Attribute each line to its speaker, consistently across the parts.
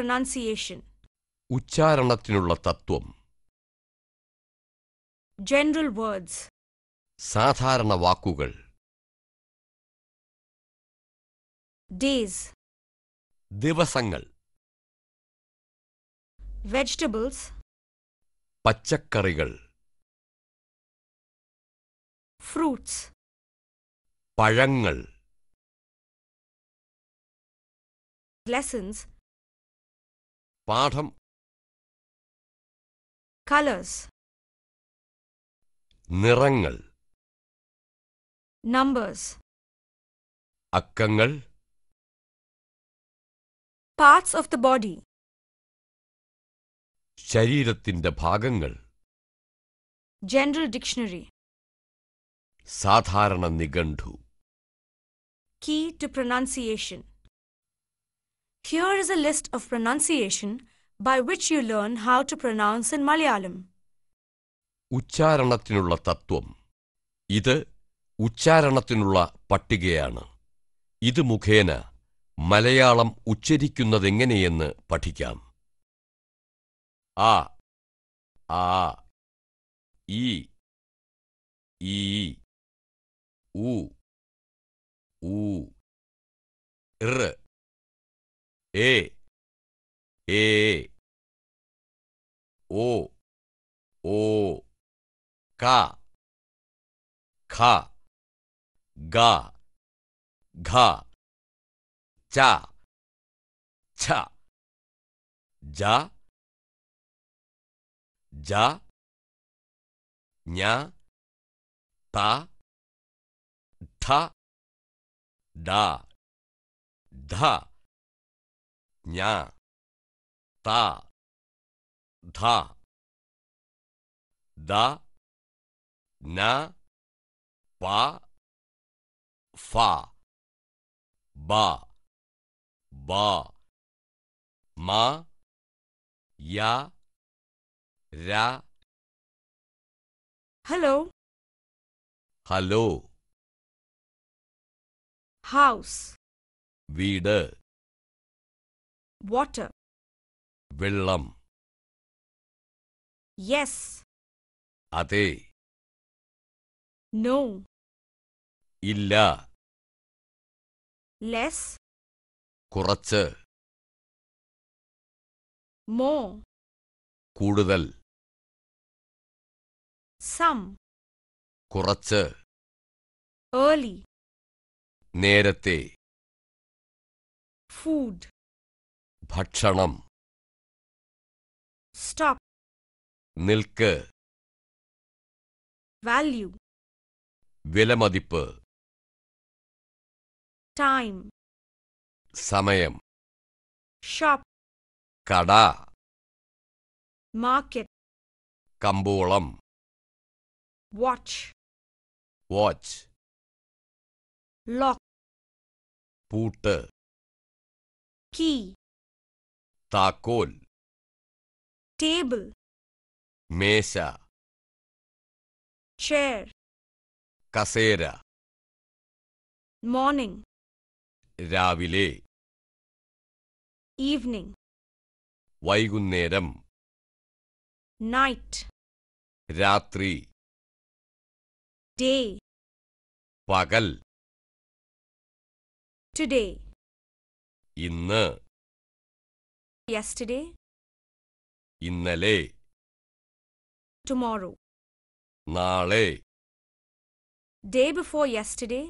Speaker 1: pronunciation.
Speaker 2: Uccharanathinulla tattvam. General words. Sadharana vakugal. Days. Devasangal. Vegetables. Pachakkarigal. Fruits. Pajangal. Lessons, പാഠം കലേഴ്സ് നിറങ്ങൾ numbers അക്കങ്ങൾ parts of the body ശരീരത്തിന്റെ ഭാഗങ്ങൾ general dictionary സാധാരണ നിഘണ്ടു
Speaker 1: key to pronunciation Here is a list of pronunciation by which you learn how to pronounce in Malayalam.
Speaker 3: ഉച്ചാരണത്തിനുള്ള തത്വം ഇത് ഉച്ചാരണത്തിനുള്ള പട്ടികയാണ് ഇത് മുഖേന മലയാളം ഉച്ചരിക്കുന്നതെങ്ങനെയെന്ന്
Speaker 2: പഠിക്കാം ആ ആ ഈ ഈ ഉ ഉ ഇറ് 에, 에, 오, 오, 가, 가, 가, 가, 자, 차, 자, 자, 냐, 다, 타, 다, 다. Nya, Ta, Dha, Da, Na, Pa, Fa, Ba, Ba, Ma, Ya, Ra. Hello. Hello. House. Veeder. water വെള്ളം yes അതെ no ഇല്ല less കുറച്ച് more കൂടുതൽ some കുറച്ച് early നേരത്തെ food ഭക്ഷണം സ്റ്റോപ്പ് നിൽക്ക് വാല്യൂ വിലമതിപ്പ് ടൈം സമയം ഷോപ്പ് കട മാർക്കറ്റ് കമ്പോളം വാച്ച് വാച്ച് ലോക്ക് പൂട്ട് കീ താക്കോൽ ടേബിൾ മേശ ചെയർ കസേര മോർണിംഗ് രാവിലെ ഈവനിംഗ് വൈകുന്നേരം നൈറ്റ് രാത്രി ഡേ പകൽ ടുഡേ ഇന്ന് yesterday ഇന്നലെ tomorrow നാളെ
Speaker 1: day before yesterday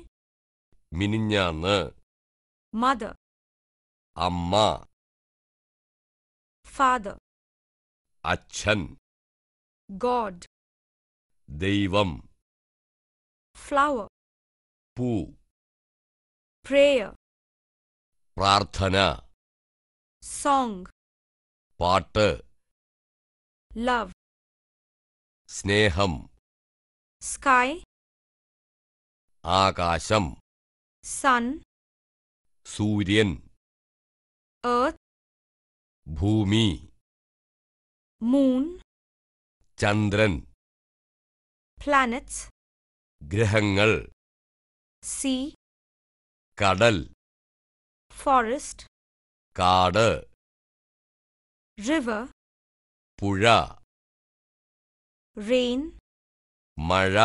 Speaker 2: മിനിഞ്ഞാന്ന് mother Amma. father Achan. god ദൈവം flower Poo. prayer Prarthana. song paattu love sneham sky aakasham sun suryan earth Bhumi. moon chandran planets grahangal sea kadal forest കാട് river പുഴ rain മഴ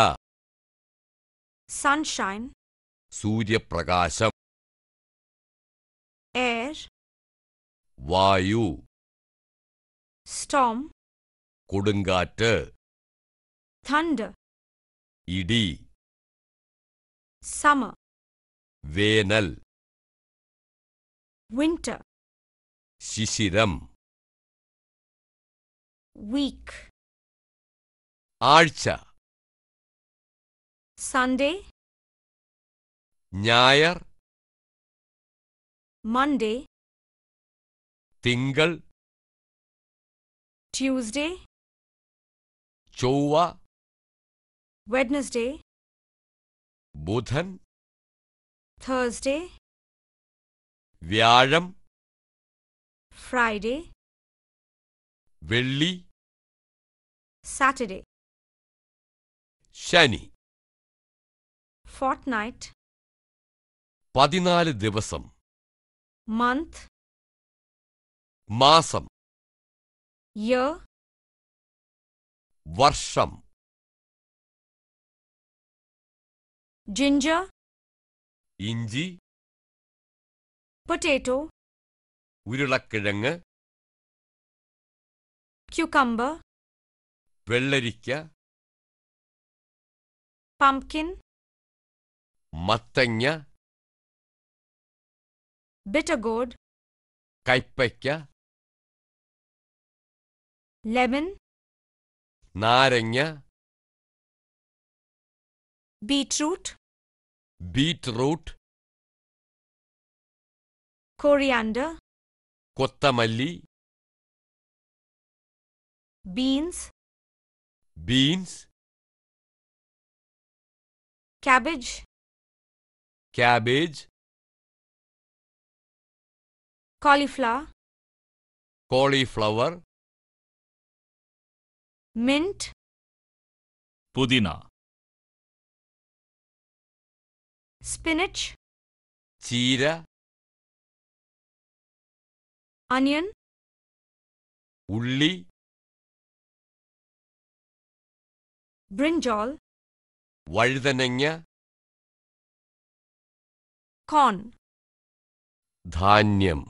Speaker 2: sunshine സൂര്യപ്രകാശം air വായു storm കൊടുങ്കാറ്റ് thunder ഇടി summer വേനൽ winter Shishiram. Week. Archa. Sunday. Nyayar. Monday. Tingal. Tuesday. Chowa. Wednesday. Budhan. Thursday. Vyaram. Friday వెళ్ళి Saturday ശനി fortnight പതിനാല് ദിവസം month മാസം year വർഷം ginger ഇഞ്ചി potato ഉരുളക്കിഴങ്ങ് ക്യൂക്കമ്പ് വെള്ളരിക്ക പംകിൻ മത്തങ്ങ ബിറ്റഗോഡ് കൈപ്പയ്ക്ക ലെമൺ നാരങ്ങ beetroot beetroot coriander Kottamalli. beans beans cabbage cabbage cauliflower cauliflower mint pudina spinach Chira. onion ulli brinjal വഴുതനങ്ങ corn ധാന്യം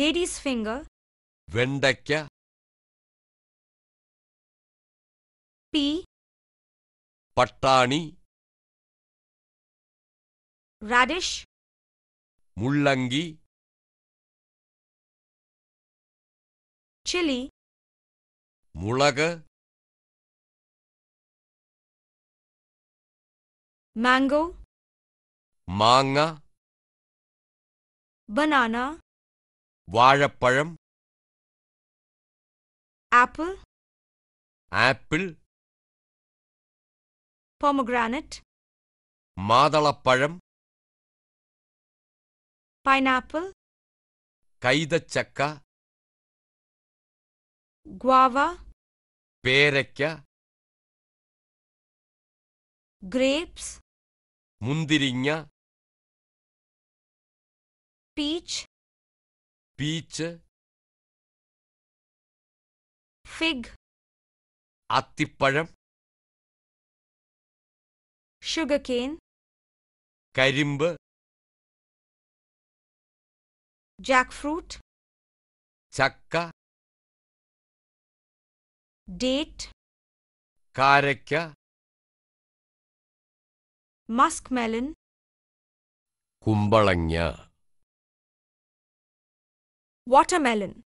Speaker 2: ലേഡീസ് ഫിംഗർ വെണ്ടയ്ക്ക പി പട്ടാണി റാഡിഷ് முள்ளங்கி சிலி முளக மேங்கோ மாங்கா பனானா வாழைப்பழம் ஆப்பிள் ஆப்பிள் பொமகிரானட் மாதளப்பழம் pineapple kaida chakka guava ಪೇರಕ್ಯ grapes mundirinya peach peach fig attipalam sugarcane കരിമ്പ് jackfruit chakka date karakya
Speaker 1: muskmelon
Speaker 2: kumbalanya
Speaker 1: watermelon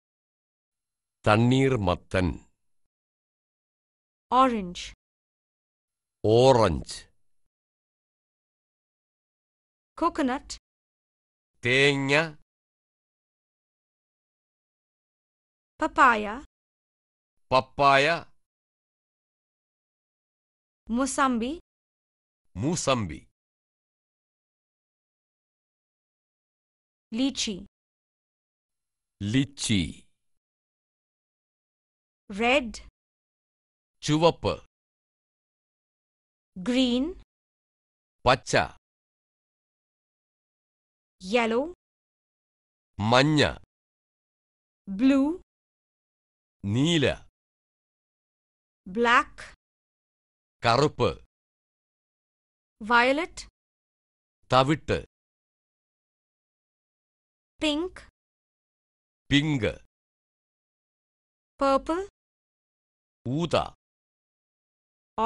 Speaker 2: tannir mattan orange orange coconut tenya. papaya papaya musambi musambi lychee lychee red ചുവപ്പ് green Pacha. yellow Manya. blue നീല black കറുപ്പ് violet തവിട്ട് pink pink purple ഊത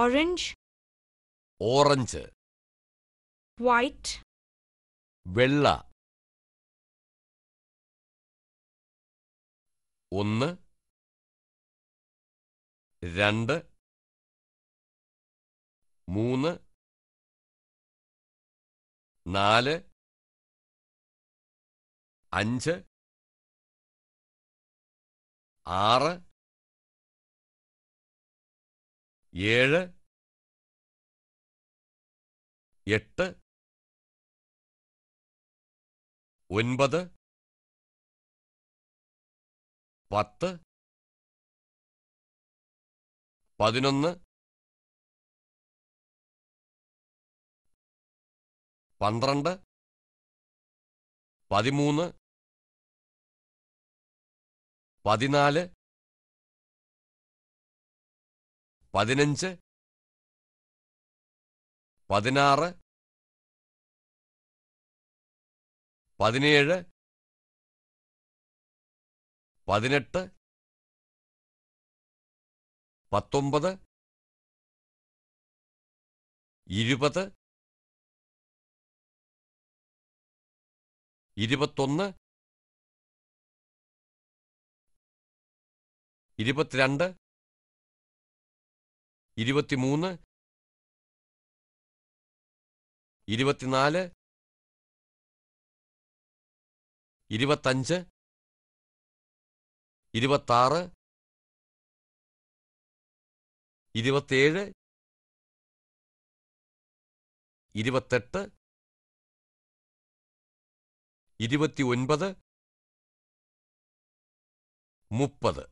Speaker 2: orange orange white വെള്ള ഒന്ന് രണ്ട് മൂന്ന് നാല് അഞ്ച് ആറ് ഏഴ് എട്ട് ഒൻപത് പത്ത് പതിനൊന്ന് പന്ത്രണ്ട് പതിമൂന്ന് പതിനാല് പതിനഞ്ച് പതിനാറ് പതിനേഴ് പതിനെട്ട് പത്തൊമ്പത് ഇരുപത് ഇരുപത്തൊന്ന് ഇരുപത്തിരണ്ട് ഇരുപത്തിമൂന്ന് ഇരുപത്തിനാല് ഇരുപത്തഞ്ച് ഇരുപത്താറ് ഇരുപത്തേഴ് ഇരുപത്തെട്ട് ഇരുപത്തിയൊൻപത് മുപ്പത്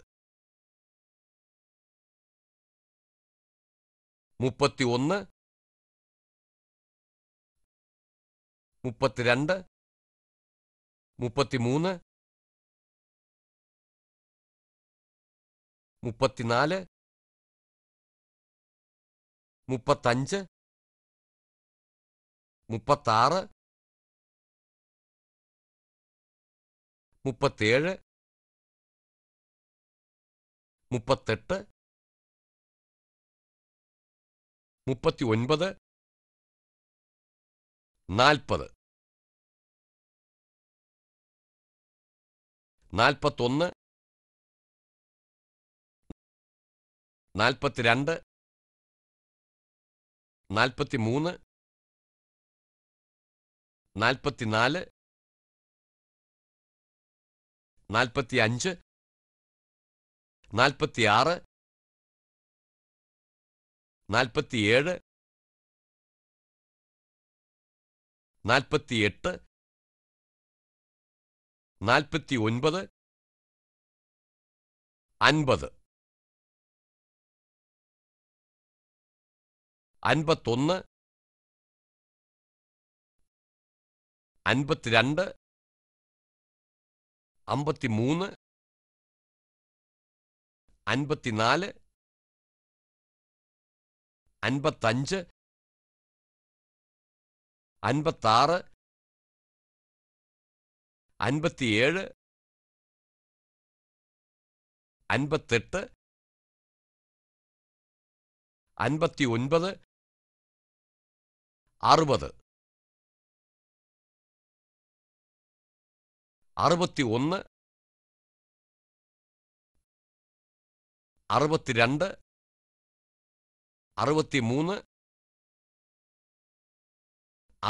Speaker 2: മുപ്പത്തിയൊന്ന് മുപ്പത്തിരണ്ട് മുപ്പത്തിമൂന്ന് മുപ്പത്തിനാല് മുപ്പത്തഞ്ച് മുപ്പത്താറ് മുപ്പത്തേഴ് മുപ്പത്തെട്ട് മുപ്പത്തി ഒൻപത് നാൽപ്പത് നാൽപ്പത്തൊന്ന് നാൽപ്പത്തിരണ്ട് നാൽപ്പത്തിമൂന്ന് നാൽപ്പത്തിനാല് നാൽപ്പത്തിയഞ്ച് നാൽപ്പത്തിയാറ് നാൽപ്പത്തിയേഴ് നാൽപ്പത്തിയെട്ട് നാൽപ്പത്തി ഒൻപത് അൻപത് അൻപത്തൊന്ന് അൻപത്തിരണ്ട് അമ്പത്തിമൂന്ന് അൻപത്തിനാല് അൻപത്തഞ്ച് അൻപത്താറ് അൻപത്തിയേഴ് അൻപത്തെട്ട് അൻപത്തി ഒൻപത് അറുപത് അറുപത്തി ഒന്ന് അറുപത്തിരണ്ട് അറുപത്തിമൂന്ന്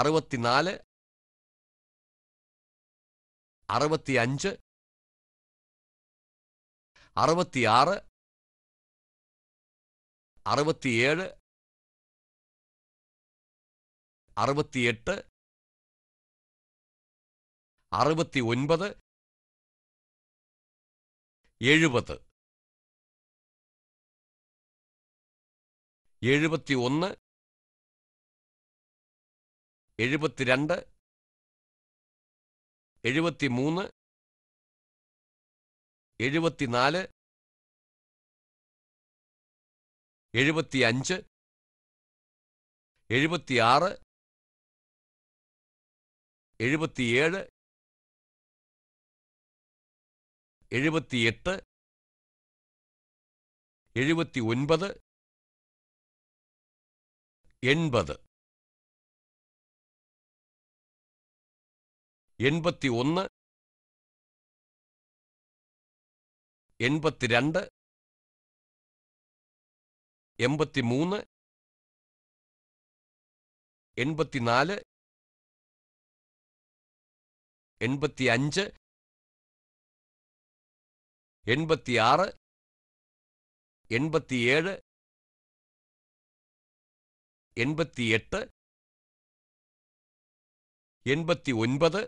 Speaker 2: അറുപത്തിനാല് അറുപത്തിയഞ്ച് അറുപത്തിയാറ് അറുപത്തിയേഴ് അറുപത്തിയെട്ട് അറുപത്തി ഒൻപത് എഴുപത് എഴുപത്തി ഒന്ന് എഴുപത്തിരണ്ട് എഴുപത്തി എഴുപത്തിമൂന്ന് എഴുപത്തിനാല് എഴുപത്തിയഞ്ച് എഴുപത്തിയാറ് എഴുപത്തിയേഴ് എഴുപത്തിയെട്ട് എഴുപത്തി ഒൻപത് എൺപത് എൺപത്തി ഒന്ന് എൺപത്തിരണ്ട് എൺപത്തി മൂന്ന് എൺപത്തിനാല് எண்பத்தி அஞ்சு எண்பத்தி ஆறு எண்பத்தி ஏழு எண்பத்தி எட்டு எண்பத்தி ஒன்பது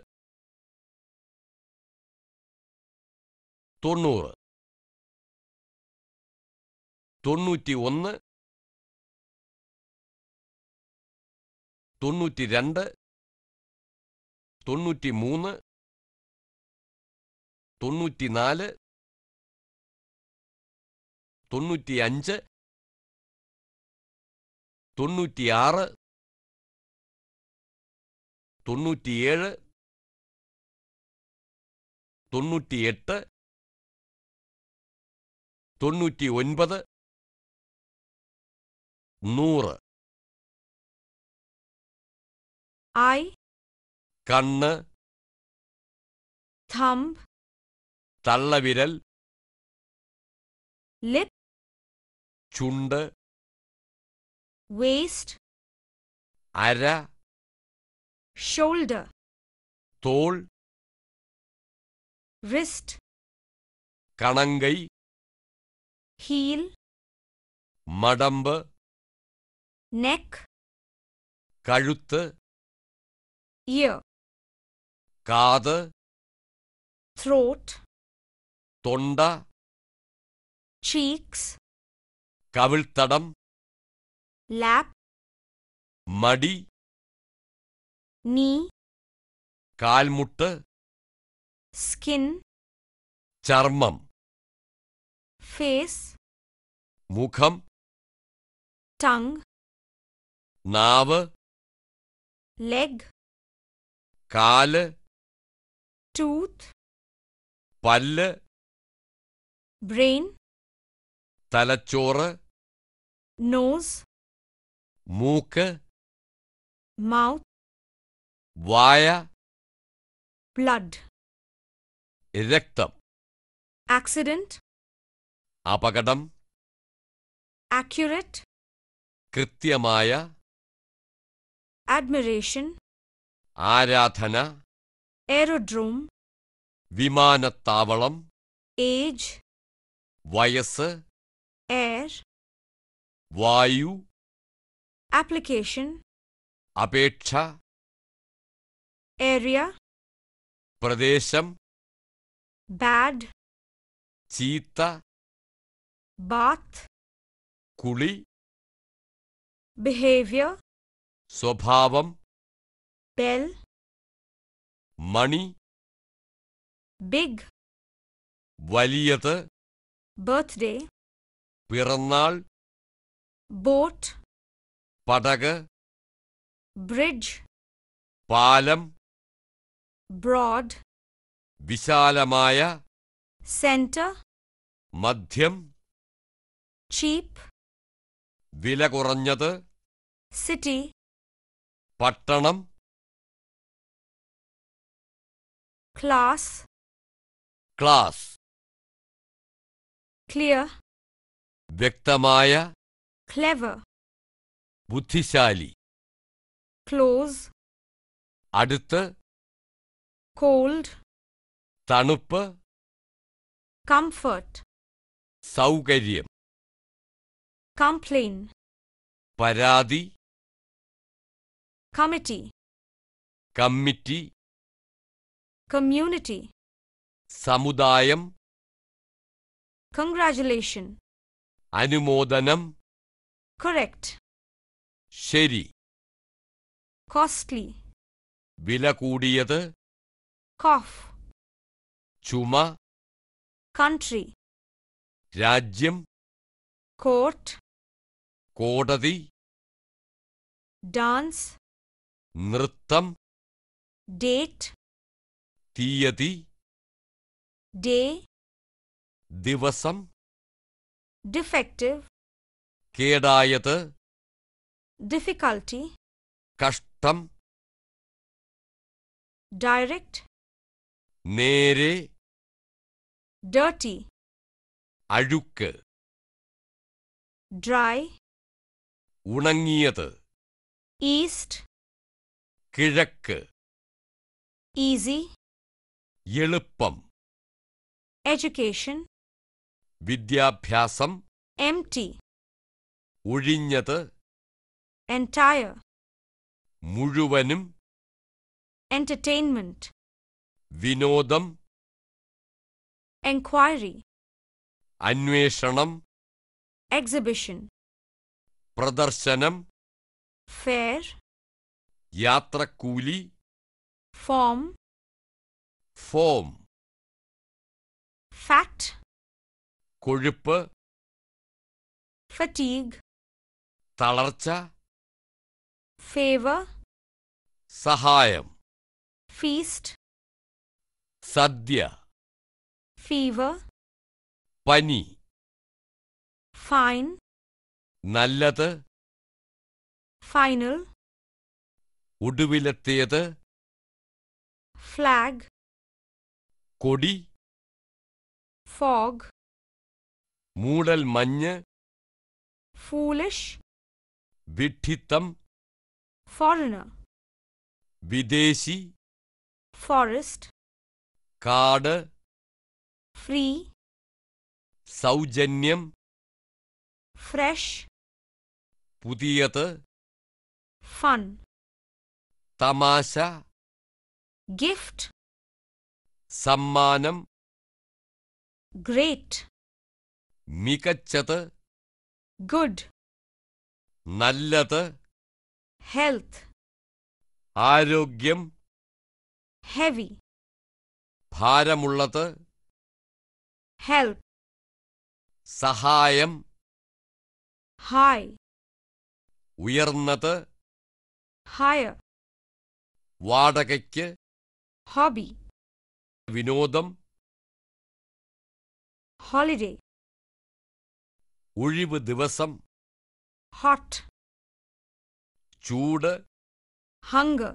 Speaker 2: തൊണ്ണൂറ് തൊണ്ണൂറ്റി ഒന്ന് തൊണ്ണൂറ്റി രണ്ട് തൊണ്ണൂറ്റി മൂന്ന് തൊണ്ണൂറ്റിനാല് തൊണ്ണൂറ്റിയഞ്ച് തൊണ്ണൂറ്റിയാറ് തൊണ്ണൂറ്റിയേഴ് തൊണ്ണൂറ്റിയെട്ട് തൊണ്ണൂറ്റി ഒൻപത് നൂറ് ഐ കണ്ണ് തമ്പ് തള്ളവിരൽ ലിപ് ചുണ്ട് വേസ്റ്റ് അര ഷോൾഡർ തോൾ റിസ്റ്റ് കണങ്കൈ ഹീൽ മടമ്പ് നെക്ക് കഴുത്ത് ഇയർ കാത് ത്രോട്ട് തൊണ്ട ചീക്സ് കവിൾത്തടം ലാപ് മടി നീ കാൽമുട്ട് സ്കിൻ ചർമ്മം ഫേസ് മുഖം ടങ് നാവ് ലെഗ് കാല് ടൂത്ത് പല്ല് Brain. Talachora. Nose. Muka. Mouth. Vaya. Blood. Erectum. Accident. Apagadam. Accurate. Maya. Admiration. Aryathana. Aerodrome.
Speaker 3: Vimanatavalam.
Speaker 1: Age.
Speaker 3: വയസ്സ്
Speaker 2: വായു ആപ്ലിക്കേഷൻ അപേക്ഷ ഏരിയ പ്രദേശം ബാഡ് ചീത്ത ബാത്ത് കുളി ബിഹേവിയർ സ്വഭാവം ബെൽ മണി ബിഗ് വലിയത് ബർത്ത്ഡേ പിറന്നാൾ ബോട്ട് പടക് ബ്രിഡ്ജ് പാലം ബ്രോഡ് വിശാലമായ സെന്റർ മധ്യം ചീപ്പ് വില കുറഞ്ഞത് സിറ്റി പട്ടണം class class Clear. Vektamaya. Clever. Buthishali. Close. Adutta. Cold. Tanuppa. Comfort. Saugariyam. Complain. Paradi. Committee. Committee. Community. Samudayam. Congratulation. അനുമോദനം Correct. ശരി Costly. വില കൂടിയത് Cough. ചുമ Country. രാജ്യം Court. കോടതി Dance. നൃത്തം Date. തീയതി Day. ദിവസം ഡിഫക്റ്റീവ് കേടായത് ഡിഫിക്കൾട്ടി കഷ്ടം ഡയറക്റ്റ് നേരെ ഡേർട്ടി അഴുക്ക് ഡ്രൈ ഉണങ്ങിയത് ഈസ്റ്റ് കിഴക്ക് ഈസി എളുപ്പം എഡ്യൂക്കേഷൻ വിദ്യാഭ്യാസം എം ടി ഒഴിഞ്ഞത് എൻടയർ മുഴുവനും എന്റർടൈൻമെന്റ് വിനോദം എൻക്വയറി അന്വേഷണം എക്സിബിഷൻ പ്രദർശനം ഫെയർ യാത്രക്കൂലി ഫോം ഫോം ഫാക്ട് കൊഴുപ്പ് ഫറ്റീഗ് തളർച്ച ഫേവർ സഹായം ഫീസ്റ്റ് സദ്യ ഫീവർ പനി ഫൈൻ നല്ലത് ഫൈനൽ ഒടുവിലെത്തിയത് ഫ്ലാഗ് കൊടി ഫോഗ് മൂടൽ മഞ്ഞ് ഫൂലിഷ് വിഡ്ഢിത്തം ഫോറിനർ വിദേശി ഫോറസ്റ്റ് കാട് ഫ്രീ സൗജന്യം ഫ്രഷ് പുതിയത് ഫൺ തമാശ ഗിഫ്റ്റ് സമ്മാനം ഗ്രേറ്റ് മികച്ചത് ഗുഡ് നല്ലത് ഹെൽത്ത് ആരോഗ്യം ഹെവി ഭാരമുള്ളത് ഹെൽപ്പ് സഹായം ഹായ് ഉയർന്നത് ഹായ വാടകയ്ക്ക് ഹോബി വിനോദം ഹോളിഡേ ഒഴിവ് ദിവസം ഹോട്ട് ചൂട് ഹങ്കർ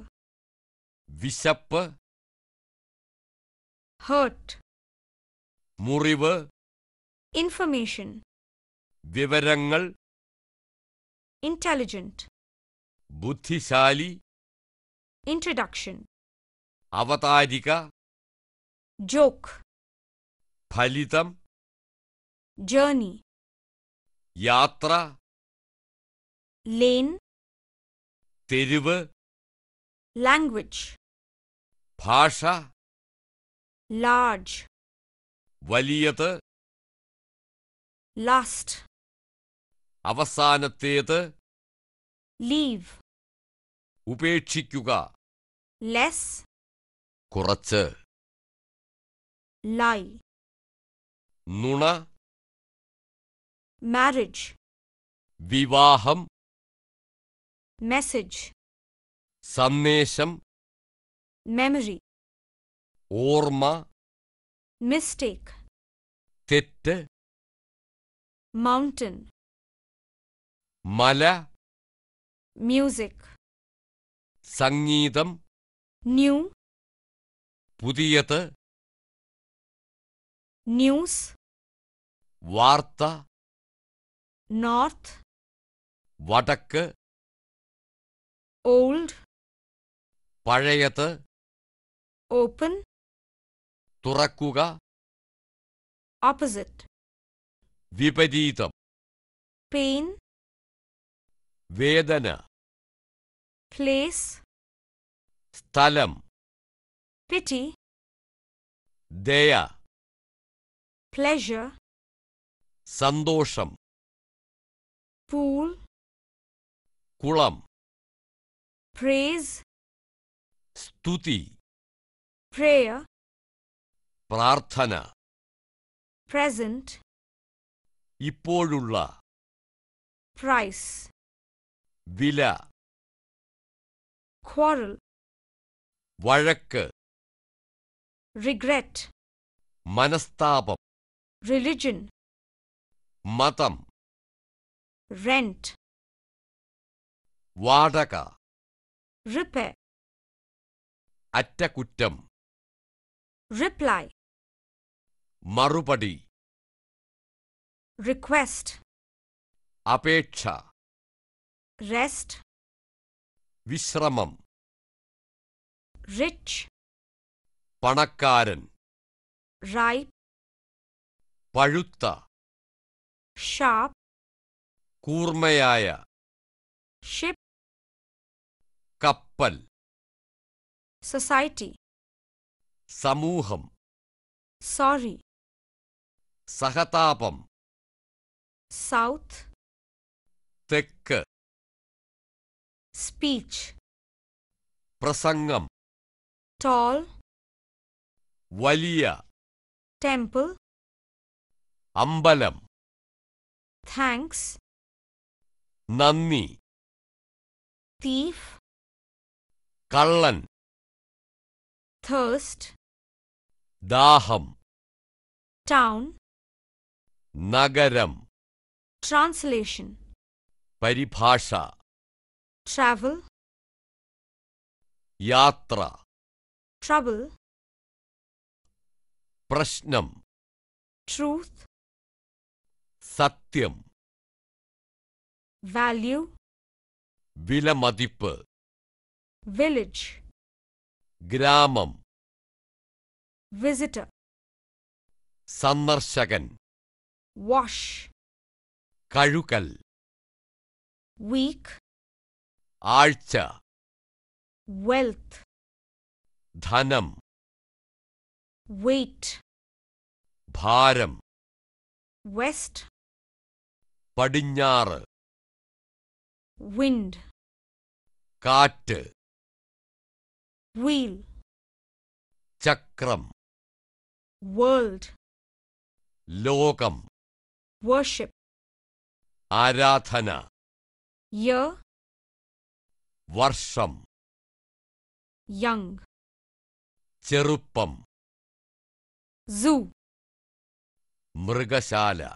Speaker 2: വിശപ്പ് ഹേർട്ട് മുറിവ് ഇൻഫർമേഷൻ വിവരങ്ങൾ
Speaker 1: ഇന്റലിജന്റ്
Speaker 2: ബുദ്ധിശാലി ഇൻട്രഡക്ഷൻ അവതാരിക ജോക്ക് ഫലിതം journey Yatra Lane Teriva Language Pasha Large Valiata Last Avasana Theatre Leave Upe Less Kuratse Lie Nuna marriage വിവാഹം മെസ്സേജ് സന്ദേശം മെമ്മറി ഓർമ്മ മിസ്റ്റേക്ക് തെറ്റ് മൗണ്ടൻ മല മ്യൂസിക് സംഗീതം ന്യൂ പുതിയത് ന്യൂസ് വാർത്ത North. Vadak. Old. Palayata. Open. Turakuga. Opposite. Vipaditam. Pain. Vedana. Place. Stalam. Pity. Deya. Pleasure. Sandosham. pool കുളം praise സ്തുതി prayer പ്രാർത്ഥന present ippolulla price വില quarrel വഴക്ക് റിഗ്രറ്റ് മനസ്താപം റിലിജൻ മതം rent vadaka repair attakuttam reply marupadi request apeksha rest vishramam rich panakkaran ripe palutta sharp കൂർമ്മയായ ship കപ്പൽ
Speaker 1: society
Speaker 2: സമൂഹം സോറി സഹതാപം സൗത്ത് തെക്ക് സ്പീച്ച് പ്രസംഗം ടോൾ വലിയ ടെമ്പിൾ അമ്പലം thanks Nanni. Thief. Kalan. Thirst. Daham. Town. Nagaram. Translation. Paribhasha. Travel. Yatra. Trouble. Prashnam. Truth. Satyam value vila village gramam visitor sannarshagan wash kalukal Weak. aalcha wealth dhanam weight bharam west Padinjara wind காட்டு wheel சக்கரம் world லோகம் worship ஆராதன year വർഷം young ചെറുപ്പം zoo മൃഗശാല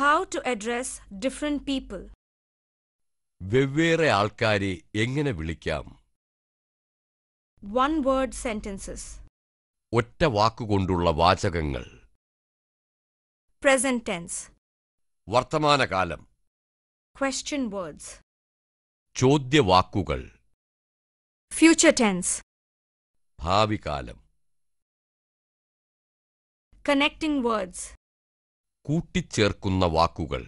Speaker 2: how to address different people. വെവ്വേറെ ആൾക്കാരെ എങ്ങനെ വിളിക്കാം
Speaker 1: one word sentences
Speaker 3: ഒറ്റ വാക്കുകൊണ്ടുള്ള വാചകങ്ങൾ
Speaker 1: present tense
Speaker 3: വർത്തമാനകാലം
Speaker 2: question words
Speaker 3: ചോദ്യവാക്കുകൾ
Speaker 2: future tense
Speaker 3: ഭാവികാലം
Speaker 2: connecting
Speaker 1: words
Speaker 3: കൂട്ടിച്ചേർക്കുന്ന വാക്കുകൾ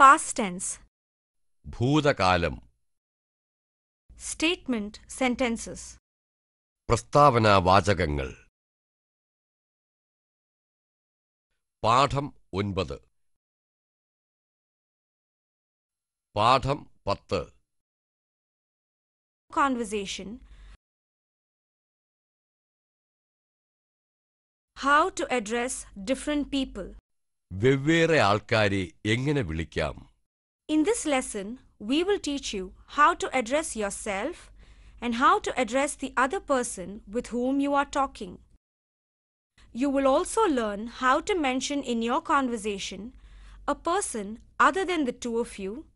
Speaker 1: പാസ്റ്റെൻസ്
Speaker 2: ഭൂതകാലം
Speaker 1: സ്റ്റേറ്റ്മെന്റ് സെന്റൻസസ്
Speaker 2: വാചകങ്ങൾ പാഠം ഒൻപത് പാഠം പത്ത് conversation how to address
Speaker 1: different people In this lesson, we will teach you how to address yourself and how to address the other person with whom you are talking. You will also learn how to mention in your conversation a person other than the two of you,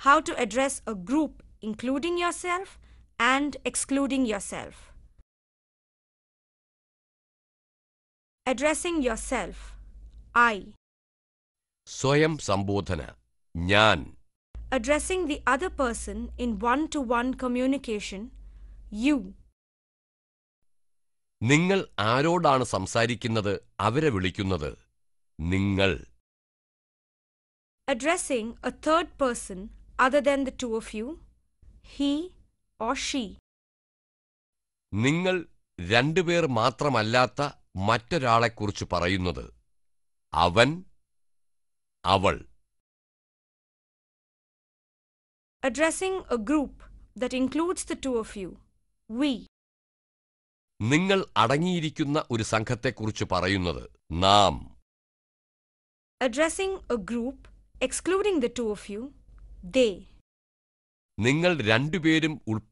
Speaker 1: how to address a group including yourself and excluding yourself. Addressing yourself I
Speaker 3: സ്വയം സംബോധന ഞാൻ
Speaker 1: addressing the other person in one to one communication you
Speaker 3: നിങ്ങൾ ആരോടാണ് സംസാരിക്കുന്നത് അവരെ വിളിക്കുന്നത് നിങ്ങൾ
Speaker 1: addressing a third person other than the two of you he or she
Speaker 3: നിങ്ങൾ രണ്ടുപേർ മാത്രമല്ലാത്ത മറ്റൊരാളെക്കുറിച്ച് പറയുന്നത് അവൻ അവൾ
Speaker 1: addressing a group that includes the two of you we
Speaker 3: irikunna uri ഒരു സംഘത്തെക്കുറിച്ച് പറയുന്നത് നാം
Speaker 1: addressing a group excluding the two of you they
Speaker 3: നിങ്ങൾ രണ്ടുപേരും uri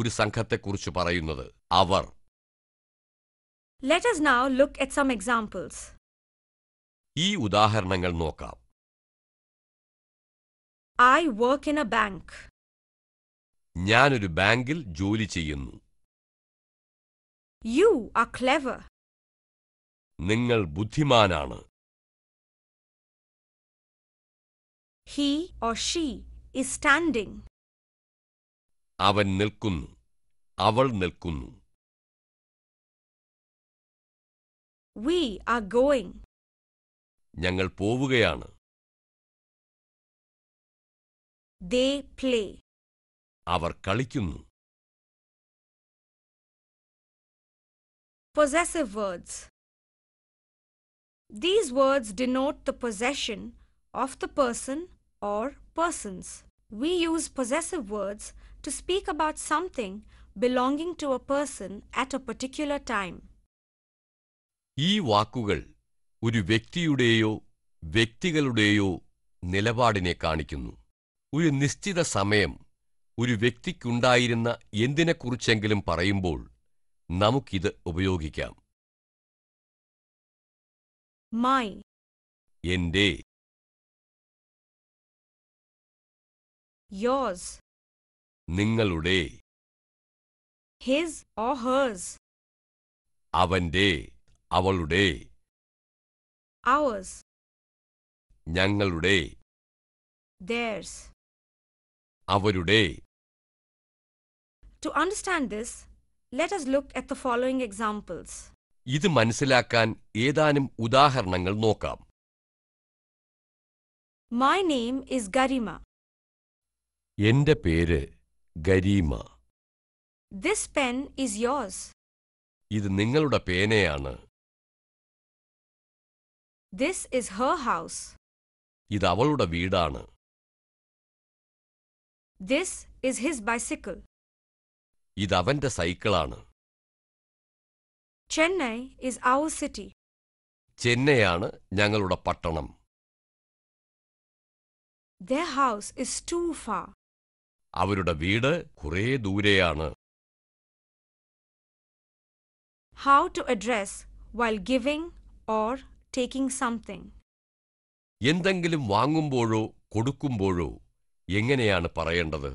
Speaker 3: ഒരു സംഘത്തെക്കുറിച്ച്
Speaker 2: പറയുന്നത് അവർ
Speaker 1: Let us now look at some examples.
Speaker 2: ഈ ഉദാഹരണങ്ങൾ നോക്കാം
Speaker 1: I work in a bank
Speaker 3: ഞാനൊരു ബാങ്കിൽ ജോലി ചെയ്യുന്നു
Speaker 2: യു ആർ ക്ലെവർ നിങ്ങൾ ബുദ്ധിമാനാണ് he or
Speaker 1: she is standing
Speaker 2: അവൻ നിൽക്കുന്നു അവൾ നിൽക്കുന്നു വി ആർ ഗോയിങ് ഞങ്ങൾ പോവുകയാണ് ദേ പ്ലേ അവർ കളിക്കുന്നു possessive words.
Speaker 1: These words denote the possession of the person or persons. We use possessive words to speak about something belonging to a person at a particular time.
Speaker 3: ഈ വാക്കുകൾ ഒരു വ്യക്തിയുടെയോ വ്യക്തികളുടെയോ നിലപാടിനെ കാണിക്കുന്നു ഒരു നിശ്ചിത സമയം ഒരു വ്യക്തിക്കുണ്ടായിരുന്ന എന്തിനെക്കുറിച്ചെങ്കിലും
Speaker 2: പറയുമ്പോൾ നമുക്കിത് ഉപയോഗിക്കാം മൈ എന്റെ യോസ് നിങ്ങളുടെ ഹിസ് ഓ ഹേഴ്സ് അവന്റെ അവളുടെ ours ഞങ്ങളുടെ theirs അവരുടെ To understand this,
Speaker 1: let us look at the following examples.
Speaker 3: ഇത് മനസ്സിലാക്കാൻ ഏതാനും
Speaker 2: ഉദാഹരണങ്ങൾ നോക്കാം
Speaker 1: My name is Garima.
Speaker 2: എന്റെ പേര് ഗരീമ
Speaker 1: This pen is yours.
Speaker 3: ഇത് നിങ്ങളുടെ പേനയാണ്
Speaker 1: This is her house.
Speaker 3: ഇത് അവളുടെ വീടാണ്
Speaker 1: This is his bicycle.
Speaker 3: ഇത് അവന്റെ
Speaker 2: സൈക്കിളാണ്
Speaker 1: Chennai is our city.
Speaker 2: ചെന്നൈയാണ് ഞങ്ങളുടെ പട്ടണം
Speaker 1: Their house is too far.
Speaker 3: അവരുടെ വീട് കുറേ ദൂരെയാണ്
Speaker 1: How to address while giving or taking something.
Speaker 3: എന്തെങ്കിലും വാങ്ങുമ്പോഴോ കൊടുക്കുമ്പോഴോ
Speaker 2: എങ്ങനെയാണ് പറയേണ്ടത്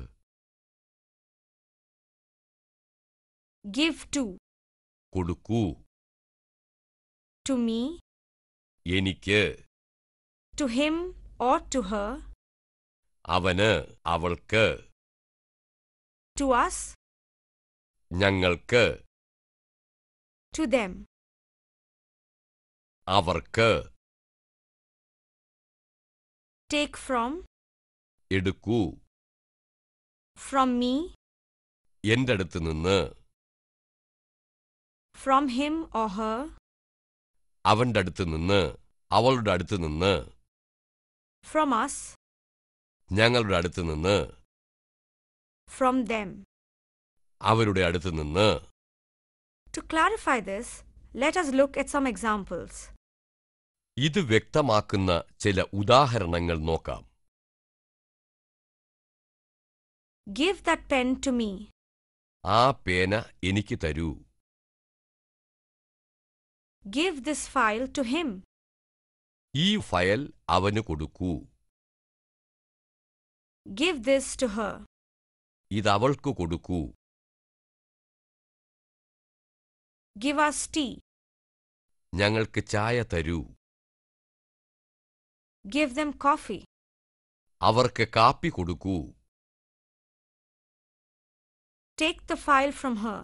Speaker 2: ഗിവ് ടു കൊടുക്കൂ ടു മീ എനിക്ക് to him or to her അവന് അവൾക്ക് ടു അസ് ഞങ്ങൾക്ക് ടു ദം അവർക്ക് ടേക്ക് ഫ്രോം എടുക്കൂ ഫ്രോം മീ എന്റെ അടുത്ത് നിന്ന് ഫ്രോം ഹിം ഓ ഹർ അവന്റെ അടുത്ത്
Speaker 3: നിന്ന് അവളുടെ അടുത്ത് നിന്ന് ഫ്രോം അസ് ഞങ്ങളുടെ അടുത്ത് നിന്ന് ഫ്രോം ദം അവരുടെ അടുത്ത് നിന്ന്
Speaker 1: to clarify this let us look at some examples.
Speaker 3: ഇത് വ്യക്തമാക്കുന്ന ചില ഉദാഹരണങ്ങൾ നോക്കാം
Speaker 2: give that pen to me ആ പേന എനിക്ക് തരൂ give this file to him ഈ ഫയൽ അവന് കൊടുക്കൂ ഗിവ് ദിസ് ടു ഹർ അവൾക്ക് കൊടുക്കൂ ഗിവ് അസ് ടീ ഞങ്ങൾക്ക് ചായ തരൂ Give them coffee. അവർക്ക് കാപ്പി കൊടുക്കൂ Take the file from her.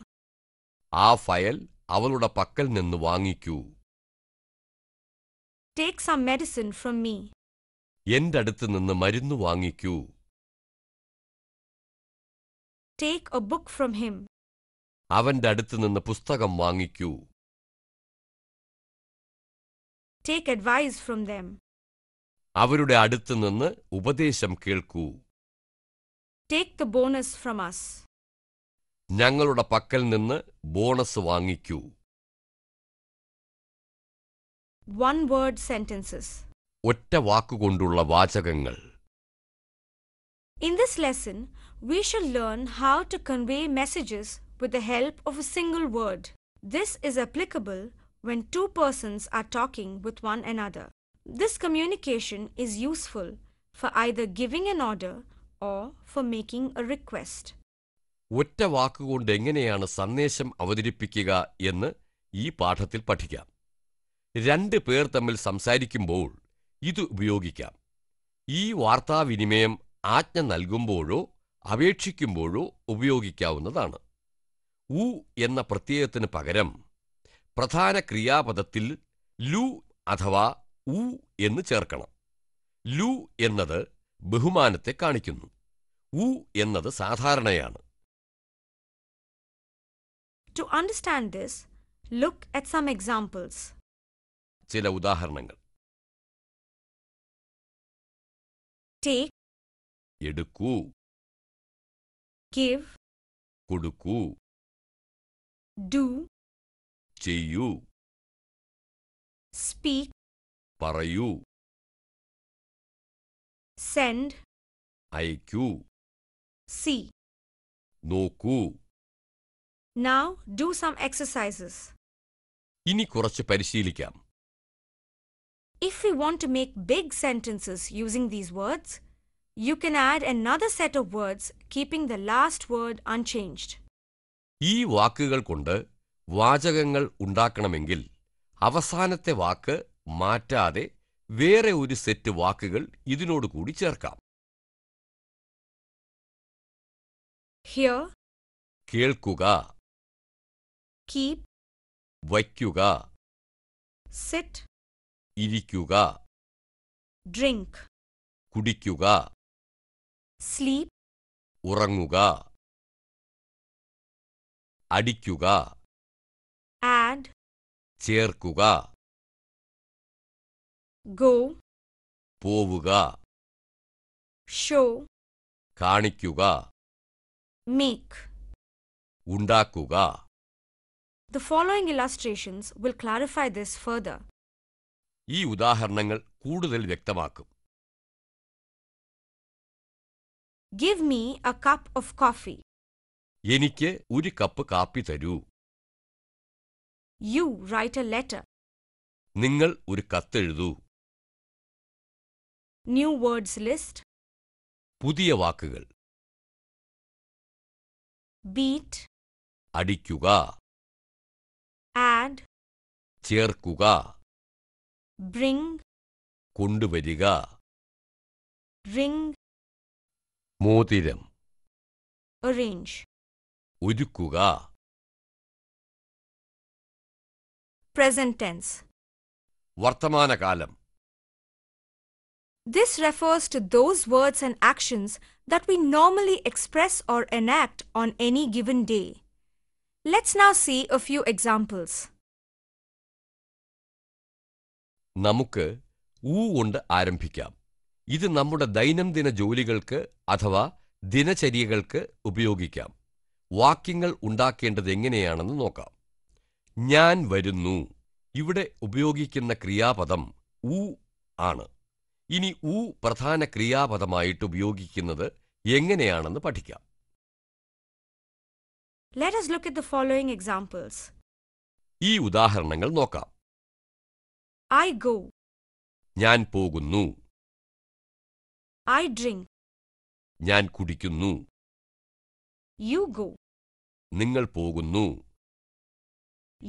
Speaker 2: ആ ഫയൽ അവളുടെ പക്കൽ നിന്ന് വാങ്ങിക്കൂ
Speaker 1: Take some medicine from me.
Speaker 3: എന്റെ അടുത്ത് നിന്ന് മരുന്ന് വാങ്ങിക്കൂ
Speaker 2: Take a book from him. അവന്റെ അടുത്ത് നിന്ന് പുസ്തകം വാങ്ങിക്കൂ
Speaker 1: Take advice from them.
Speaker 3: അവരുടെ അടുത്ത് നിന്ന് ഉപദേശം കേൾക്കൂ
Speaker 1: take the bonus from us
Speaker 2: ഞങ്ങളുടെ പക്കൽ നിന്ന് ബോണസ് വാങ്ങിക്കൂ
Speaker 1: വൺ വേർഡ് സെന്റൻസസ്
Speaker 3: ഒറ്റ വാക്കുകൊണ്ടുള്ള വാചകങ്ങൾ
Speaker 1: in this lesson we shall learn how to convey messages with the help of a single word this is applicable when two persons are talking with one another. This communication is useful for either giving an order or for making a request.
Speaker 3: ഒറ്റ വാക്കുകൊണ്ട് എങ്ങനെയാണ് സന്ദേശം അവതരിപ്പിക്കുക എന്ന് ഈ പാഠത്തിൽ പഠിക്കാം രണ്ട് പേർ തമ്മിൽ സംസാരിക്കുമ്പോൾ ഇത് ഉപയോഗിക്കാം ഈ വാർത്താവിനിമയം ആജ്ഞ നൽകുമ്പോഴോ അപേക്ഷിക്കുമ്പോഴോ ഉപയോഗിക്കാവുന്നതാണ് ഉ എന്ന പ്രത്യയത്തിന് പകരം പ്രധാന ക്രിയാപദത്തിൽ ലു അഥവാ ഉ എന്ന് ചേർക്കണം ലു എന്നത് ബഹുമാനത്തെ കാണിക്കുന്നു ഉ എന്നത് സാധാരണയാണ്
Speaker 2: to understand this look at some examples ചില ഉദാഹരണങ്ങൾ ടേക്ക് എടുക്കൂ ഗിവ് കൊടുക്കൂ ഡു ചെയ്യൂ സ്പീക്ക് പറയൂ സെൻഡ് അയക്കൂ സി നോക്കൂ
Speaker 1: നൗ ഡു സം എക്സസൈസസ്
Speaker 3: ഇനി കുറച്ച് പരിശീലിക്കാം
Speaker 1: If we want to make big sentences using these words, you can add another set of words keeping the last word unchanged.
Speaker 3: ഈ വാക്കുകൾ കൊണ്ട് വാചകങ്ങൾ ഉണ്ടാക്കണമെങ്കിൽ അവസാനത്തെ വാക്ക് മാറ്റാതെ വേറെ ഒരു സെറ്റ് വാക്കുകൾ ഇതിനോട് കൂടി ചേർക്കാം
Speaker 2: കേൾക്കുക വയ്ക്കുക സെറ്റ് ഇരിക്കുക ഡ്രിങ്ക് കുടിക്കുക സ്ലീപ് ഉറങ്ങുക അടിക്കുക ആഡ് ചേർക്കുക ഗോ പോവുക ഷോ കാണിക്കുക മേക്ക് ഉണ്ടാക്കുക
Speaker 1: The following illustrations will clarify this further.
Speaker 3: ഈ ഉദാഹരണങ്ങൾ കൂടുതൽ വ്യക്തമാക്കും
Speaker 1: Give me a cup of coffee.
Speaker 3: എനിക്ക് ഒരു കപ്പ് കാപ്പി
Speaker 2: തരൂ
Speaker 1: You write a letter.
Speaker 2: നിങ്ങൾ ഒരു കത്തെഴുതൂ ന്യൂ വേർഡ്സ് ലിസ്റ്റ് പുതിയ വാക്കുകൾ ബീറ്റ് അടിക്കുക ആഡ് ചേർക്കുക ബ്രിങ് കൊണ്ടുവരിക റിംഗ് മോതിരം arrange ഒരുക്കുക present tense വർത്തമാനകാലം
Speaker 1: This refers to those words and actions that we normally express or enact on any given day. Let's now see a few examples.
Speaker 3: നമുക്ക് ഊ കൊണ്ട് ആരംഭിക്കാം ഇത് നമ്മുടെ ദൈനംദിന ജോലികൾക്ക് അഥവാ ദിനചര്യകൾക്ക് ഉപയോഗിക്കാം വാക്യങ്ങൾ ഉണ്ടാക്കേണ്ടത് എങ്ങനെയാണെന്ന് നോക്കാം ഞാൻ വരുന്നു ഇവിടെ ഉപയോഗിക്കുന്ന ക്രിയാപദം ഊ ആണ് ഇനി ഉ പ്രധാന ക്രിയാപദമായിട്ട് ഉപയോഗിക്കുന്നത് എങ്ങനെയാണെന്ന് പഠിക്കാം
Speaker 1: Let us look at the following examples.
Speaker 2: ഈ ഉദാഹരണങ്ങൾ നോക്കാം I go. ഞാൻ പോകുന്നു I drink. ഞാൻ കുടിക്കുന്നു You go. നിങ്ങൾ പോകുന്നു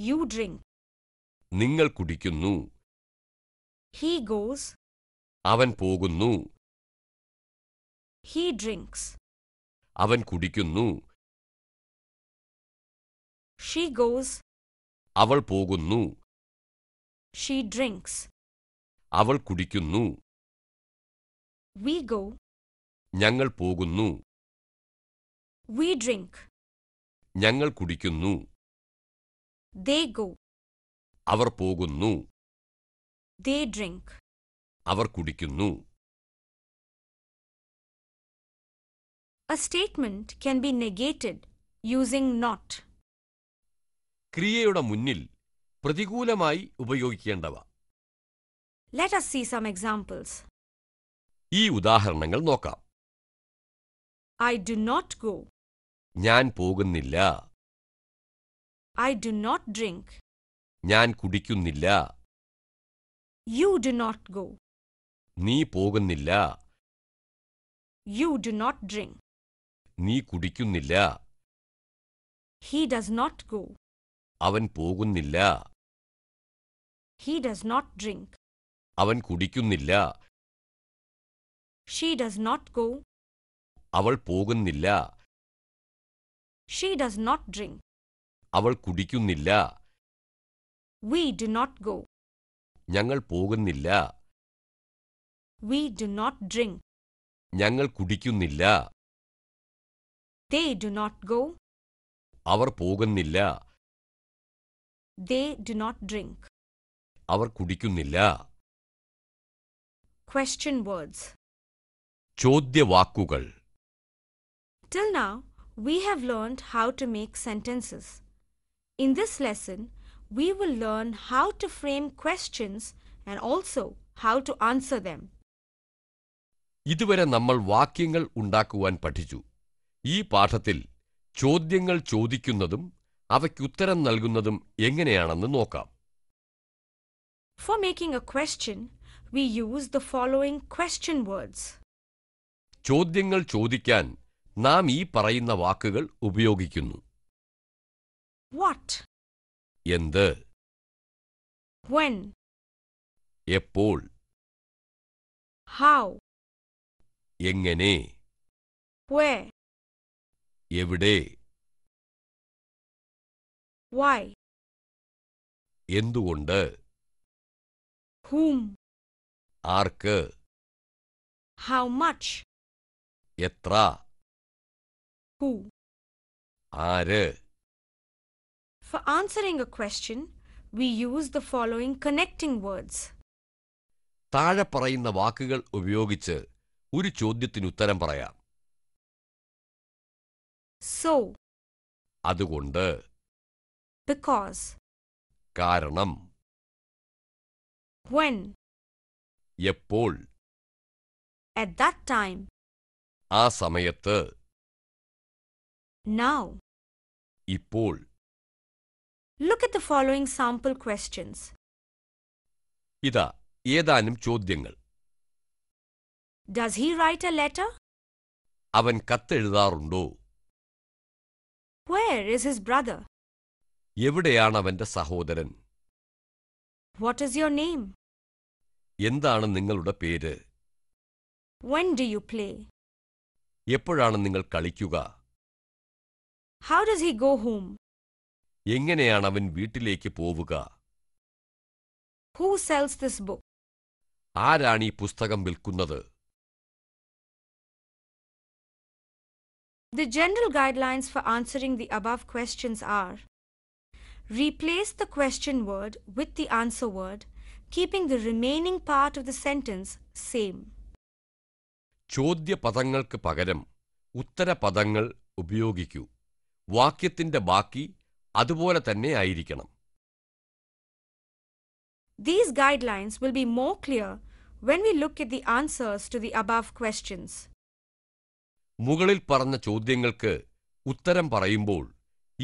Speaker 2: You drink. നിങ്ങൾ കുടിക്കുന്നു He goes. അവൻ പോകുന്നു ഹീ ഡ്രിങ്ക്സ് അവൻ കുടിക്കുന്നു ഷീ ഗോസ് അവൾ പോകുന്നു ഷീ ഡ്രിങ്ക്സ് അവൾ കുടിക്കുന്നു വി ഗോ ഞങ്ങൾ പോകുന്നു വി ഡ്രിങ്ക് ഞങ്ങൾ കുടിക്കുന്നു ദേ ഗോ അവർ പോകുന്നു ദേ ഡ്രിങ്ക് അവർ കുടിക്കുന്നു
Speaker 1: A statement can be negated using not.
Speaker 3: ക്രിയയുടെ മുന്നിൽ പ്രതികൂലമായി ഉപയോഗിക്കേണ്ടവ
Speaker 1: Let us see some examples.
Speaker 2: ഈ ഉദാഹരണങ്ങൾ നോക്കാം
Speaker 1: I do not go.
Speaker 2: ഞാൻ പോകുന്നില്ല
Speaker 1: I do not drink.
Speaker 2: ഞാൻ കുടിക്കുന്നില്ല
Speaker 1: You do not go.
Speaker 2: നീ പോകുന്നില്ല
Speaker 1: യു ഡു നോട്ട് ഡ്രിങ്ക്
Speaker 3: നീ കുടിക്കുന്നില്ല
Speaker 1: ഹി ഡസ് നോട്ട് ഗോ
Speaker 2: അവൻ പോകുന്നില്ല
Speaker 1: ഹി ഡസ് നോട്ട് ഡ്രിങ്ക്
Speaker 2: അവൻ കുടിക്കുന്നില്ല
Speaker 1: ഷീ ഡസ് നോട്ട് ഗോ
Speaker 2: അവൾ പോകുന്നില്ല
Speaker 1: ഷീ ഡസ് നോട്ട് ഡ്രിങ്ക്
Speaker 3: അവൾ കുടിക്കുന്നില്ല
Speaker 1: വി ഡു നോട്ട് ഗോ
Speaker 3: ഞങ്ങൾ പോകുന്നില്ല
Speaker 1: We do not drink.
Speaker 3: ഞങ്ങൾ കുടിക്കുന്നില്ല
Speaker 1: They do not go.
Speaker 3: അവർ പോകുന്നില്ല
Speaker 1: They do not drink.
Speaker 2: Our കുടിക്കുന്നില്ല
Speaker 1: Question words. Till now, we have learned how to make sentences. In this lesson, we will learn how to frame questions and also how to answer them.
Speaker 3: ഇതുവരെ നമ്മൾ വാക്യങ്ങൾ ഉണ്ടാക്കുവാൻ പഠിച്ചു ഈ പാഠത്തിൽ ചോദ്യങ്ങൾ ചോദിക്കുന്നതും അവയ്ക്കുത്തരം നൽകുന്നതും എങ്ങനെയാണെന്ന് നോക്കാം
Speaker 1: For making a question, we use the following question words.
Speaker 3: ചോദ്യങ്ങൾ ചോദിക്കാൻ നാം ഈ പറയുന്ന വാക്കുകൾ ഉപയോഗിക്കുന്നു
Speaker 2: വാട്ട് എന്ത് when എപ്പോൾ how എങ്ങനെ Where? എവിടെ Why? എന്തുകൊണ്ട് Whom? Arc How much? എത്ര Who? ആര്
Speaker 1: For answering a question, we use the following connecting words.
Speaker 3: താഴെ പറയുന്ന വാക്കുകൾ ഉപയോഗിച്ച് ഒരു ഉത്തരം പറയാം
Speaker 2: സോ അതുകൊണ്ട് ബിക്കോസ് കാരണം when എപ്പോൾ at ദാറ്റ് ടൈം ആ സമയത്ത് നൗ ഇപ്പോൾ
Speaker 1: look at the following sample questions
Speaker 2: ഇതാ
Speaker 3: ഏതാനും ചോദ്യങ്ങൾ
Speaker 1: Does he write a letter?
Speaker 3: അവൻ കത്തെഴുതാറുണ്ടോ
Speaker 1: Where is his brother?
Speaker 3: എവിടെയാണ് അവന്റെ സഹോദരൻ
Speaker 1: What is your name?
Speaker 3: എന്താണ് നിങ്ങളുടെ പേര്
Speaker 1: When do you play?
Speaker 3: എപ്പോഴാണ് നിങ്ങൾ കളിക്കുക
Speaker 1: How does he go home?
Speaker 3: എങ്ങനെയാണ് അവൻ വീട്ടിലേക്ക് പോവുക
Speaker 1: Who sells this book?
Speaker 3: ആരാണ് ഈ പുസ്തകം വിൽക്കുന്നത്
Speaker 1: The general guidelines for answering the above questions are Replace the question word with the answer word, keeping the remaining part of the sentence same.
Speaker 3: These guidelines
Speaker 1: will be more clear when we look at the answers to the above questions.
Speaker 3: മുകളിൽ പറഞ്ഞ ചോദ്യങ്ങൾക്ക് ഉത്തരം പറയുമ്പോൾ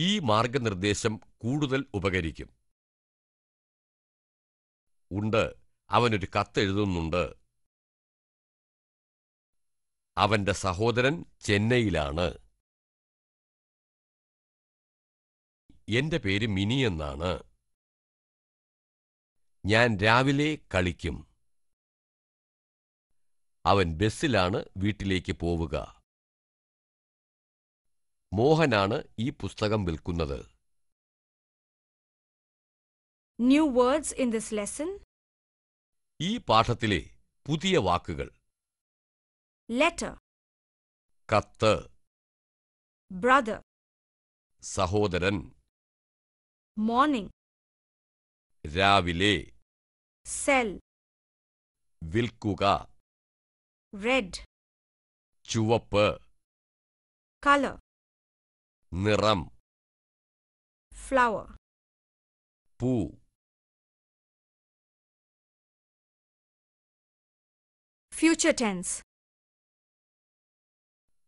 Speaker 3: ഈ മാർഗനിർദ്ദേശം കൂടുതൽ ഉപകരിക്കും ഉണ്ട്
Speaker 2: അവനൊരു കത്തെഴുതുന്നുണ്ട് അവന്റെ സഹോദരൻ ചെന്നൈയിലാണ് എന്റെ പേര് മിനി എന്നാണ് ഞാൻ രാവിലെ
Speaker 3: കളിക്കും അവൻ ബസ്സിലാണ് വീട്ടിലേക്ക് പോവുക
Speaker 2: മോഹനാണ് ഈ പുസ്തകം വിൽക്കുന്നത്
Speaker 1: new words in this lesson
Speaker 2: ഈ പാഠത്തിലെ പുതിയ വാക്കുകൾ ലെറ്റർ കത്ത് ബ്രദർ സഹോദരൻ മോർണിംഗ് രാവിലെ സെൽ വിൽക്കുക റെഡ് ചുവപ്പ് കളർ நிறம் flower Pu. future tense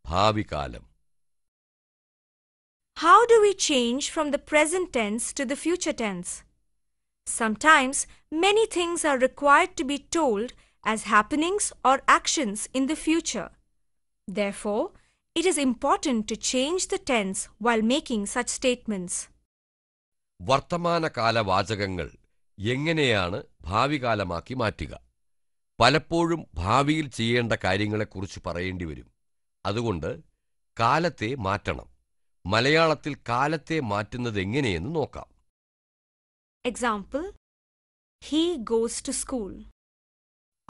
Speaker 2: Bhavikalam. How do we change from the
Speaker 1: present tense to the future tense? Sometimes many things are required to be told as happenings or actions in the future. Therefore, it is important to change the tense while making such statements.
Speaker 3: വർത്തമാനകാല വാചകങ്ങൾ എങ്ങനെയാണ് ഭാവികാലമാക്കി മാറ്റുക പലപ്പോഴും ഭാവിയിൽ ചെയ്യേണ്ട കാര്യങ്ങളെക്കുറിച്ച് പറയേണ്ടി വരും അതുകൊണ്ട് കാലത്തെ മാറ്റണം മലയാളത്തിൽ കാലത്തെ മാറ്റുന്നത് എങ്ങനെയെന്ന് നോക്കാം
Speaker 1: example he goes to school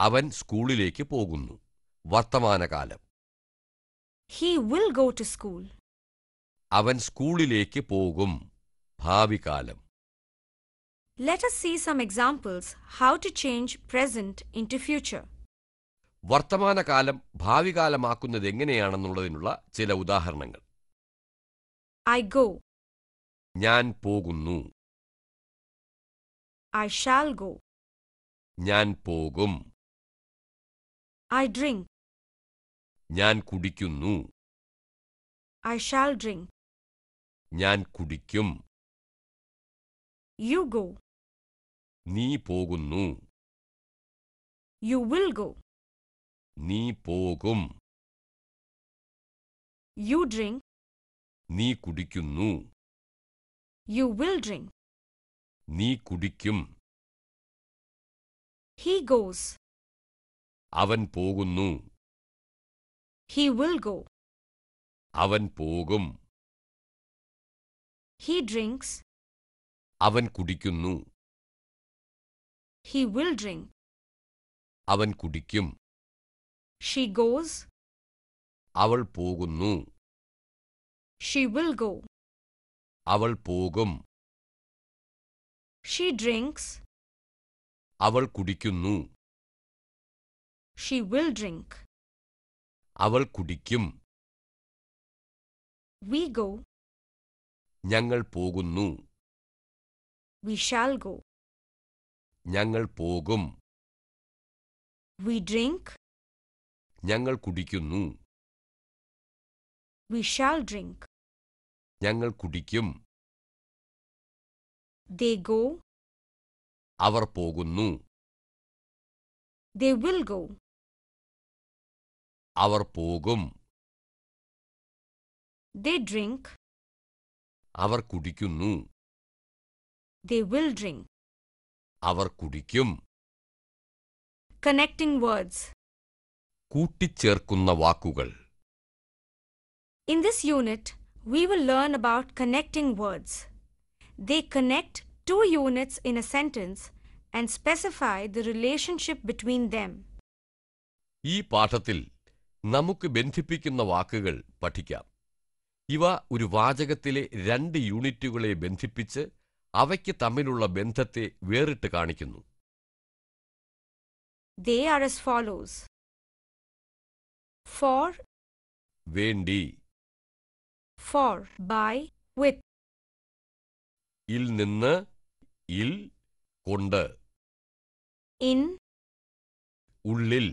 Speaker 3: അവൻ സ്കൂളിലേക്ക് പോകുന്നു വർത്തമാനകാലം
Speaker 1: He will go to school
Speaker 3: അവൻ സ്കൂളിലേക്ക് പോകും ഭാവി കാലം
Speaker 1: Let us see some examples how to change present into future.
Speaker 3: വർത്തമാനകാലം ഭാവി കാലമാക്കുന്നത്
Speaker 2: എങ്ങനെയാണെന്നുള്ളതിനുള്ള ചില ഉദാഹരണങ്ങൾ ഐ ഗോ ഞാൻ പോകുന്നു ഐ ഷാൽ ഗോ ഞാൻ പോകും ഐ ഡ്രിങ്ക് ഞാൻ കുടിക്കുന്നു ഐ ഷാൽ ഡ്രിങ്ക് ഞാൻ കുടിക്കും യു ഗോ നീ പോകുന്നു യു വിൽ ഗോ നീ പോകും യു ഡ്രിങ്ക് നീ കുടിക്കുന്നു യു വിൽ ഡ്രിങ്ക് നീ കുടിക്കും ഹി ഗോസ് അവൻ പോകുന്നു he will go. Avan pogum. He drinks. Avan kudikunnu. He will drink. Avan kudikum. She goes. Aval pogunnu. She will go. Aval pogum. She drinks. Aval kudikunnu. She will drink. അവൾ കുടിക്കും We go. ഞങ്ങൾ പോകുന്നു We shall go. ഞങ്ങൾ പോകും We drink. ഞങ്ങൾ കുടിക്കുന്നു We shall drink. ഞങ്ങൾ കുടിക്കും They go. അവർ പോകുന്നു They will go. അവർ പോകും They drink. അവർ കുടിക്കുന്നു They will drink. അവർ കുടിക്കും Connecting words. കൂട്ടിച്ചേർക്കുന്ന വാക്കുകൾ
Speaker 1: In this unit, we will learn about connecting words. They connect two units in a sentence and specify the relationship between them.
Speaker 3: ഈ പാഠത്തിൽ നമുക്ക് ബന്ധിപ്പിക്കുന്ന വാക്കുകൾ പഠിക്കാം ഇവ ഒരു വാചകത്തിലെ രണ്ട് യൂണിറ്റുകളെ ബന്ധിപ്പിച്ച് അവയ്ക്ക് തമ്മിലുള്ള ബന്ധത്തെ വേറിട്ട് കാണിക്കുന്നു
Speaker 2: They are as follows. For, വേണ്ടി, for, by, with, ഇൽ നിന്ന്, ഇൽ, കൊണ്ട്, in, ഉള്ളിൽ,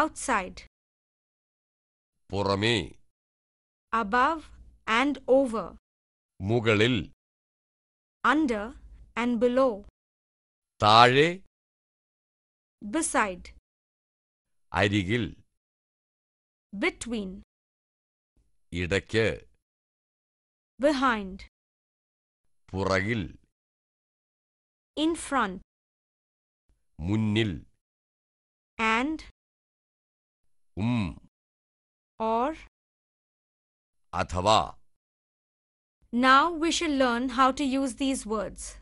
Speaker 2: outside, Purame. above and over, Mugalil. under and below, Tare. beside, അരികിൽ between, ഇടയ്ക്ക് behind, Puragil. in front, Munnil. and ഉം or athava. Now we shall
Speaker 1: learn how to use these words.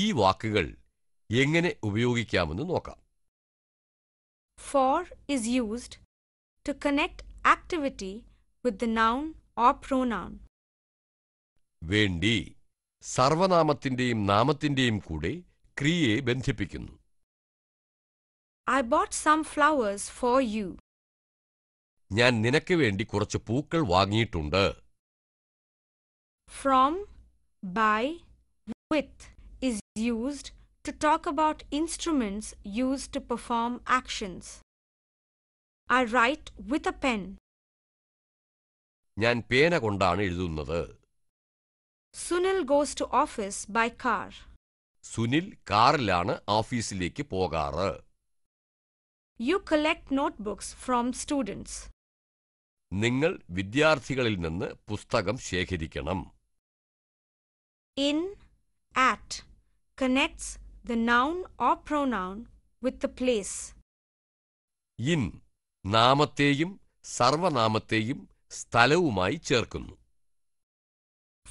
Speaker 3: ഈ വാക്കുകൾ എങ്ങനെ ഉപയോഗിക്കാമെന്ന് നോക്കാം
Speaker 1: for is used to connect activity with the noun or pronoun.
Speaker 3: വേണ്ടി സർവനാമത്തിന്റെയും നാമത്തിന്റെയും കൂടെ ക്രിയയെ ബന്ധിപ്പിക്കുന്നു.
Speaker 1: I bought some flowers for you.
Speaker 3: ഞാൻ നിനക്ക് വേണ്ടി കുറച്ച് പൂക്കൾ വാങ്ങിയിട്ടുണ്ട്
Speaker 1: from by with is used to talk about instruments used to perform actions I write with a pen
Speaker 3: ഞാൻ പേന കൊണ്ടാണ് എഴുതുന്നത്
Speaker 1: Sunil goes to office by car
Speaker 3: Sunil കാറിലാണ് ഓഫീസിലേക്ക് പോകാറ്
Speaker 1: you collect notebooks from students
Speaker 3: നിങ്ങൾ വിദ്യാർത്ഥികളിൽ നിന്ന് പുസ്തകം ശേഖരിക്കണം
Speaker 1: in at connects the noun or pronoun with place
Speaker 3: in നാമത്തെയും സർവനാമത്തെയും സ്ഥലവുമായി ചേർക്കുന്നു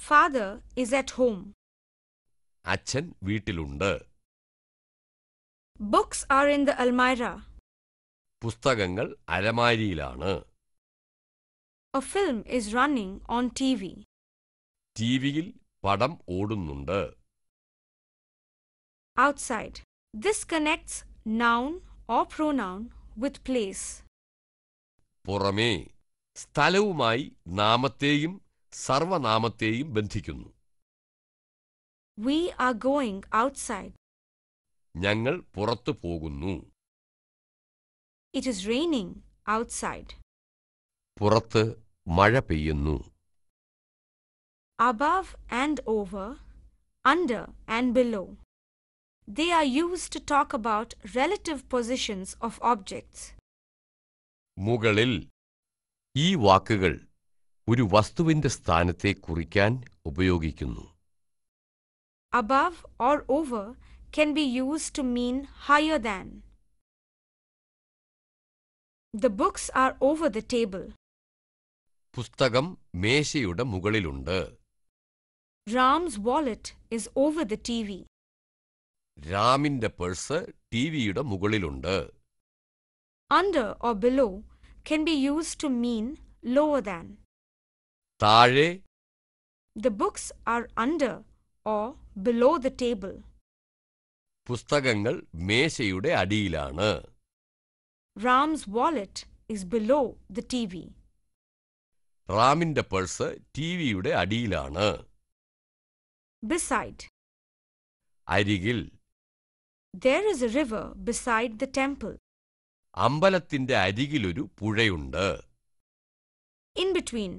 Speaker 1: ഫാദർ ഇസ് അറ്റ് ഹോം
Speaker 3: അച്ഛൻ വീട്ടിലുണ്ട്
Speaker 1: ബുക്സ് ആർ ഇൻ ദ അൽമൈറ
Speaker 3: പുസ്തകങ്ങൾ അലമാരിയിലാണ്
Speaker 1: A film is running on TV.
Speaker 3: ടിവിയിൽ പടം ഓടുന്നുണ്ട്
Speaker 1: Outside. This connects noun or pronoun with place.
Speaker 3: പുറമേ സ്ഥലവുമായി നാമത്തെയും സർവനാമത്തെയും ബന്ധിക്കുന്നു
Speaker 1: We are going outside.
Speaker 3: ഞങ്ങൾ പുറത്തു പോകുന്നു.
Speaker 1: It is raining outside.
Speaker 3: പുറത്ത് മഴ പെയ്യുന്നു
Speaker 1: above and over, under and below. They are used to talk about relative positions of objects.
Speaker 3: മുകളിൽ ഈ വാക്കുകൾ ഒരു വസ്തുവിന്റെ സ്ഥാനത്തെ കുറിക്കാൻ
Speaker 2: ഉപയോഗിക്കുന്നു
Speaker 1: above or over can be used to mean higher than the books are over the table
Speaker 3: പുസ്തകം മേശയുടെ മുകളിലുണ്ട്
Speaker 1: Ram's wallet is over the T V
Speaker 3: രാമിന്റെ പേഴ്സ് ടി വിയുടെ മുകളിലുണ്ട്
Speaker 1: under or below can be used to mean lower than. താഴെ The books are under or below the table.
Speaker 3: പുസ്തകങ്ങൾ മേശയുടെ അടിയിലാണ്.
Speaker 1: Ram's wallet is below the TV.
Speaker 3: റാമിന്റെ purse ടിവിയുടെ അടിയിലാണ് beside Adi അരികിൽ
Speaker 1: there is a river beside the temple
Speaker 3: അമ്പലത്തിന്റെ അരികിലൊരു പുഴയുണ്ട്
Speaker 1: in between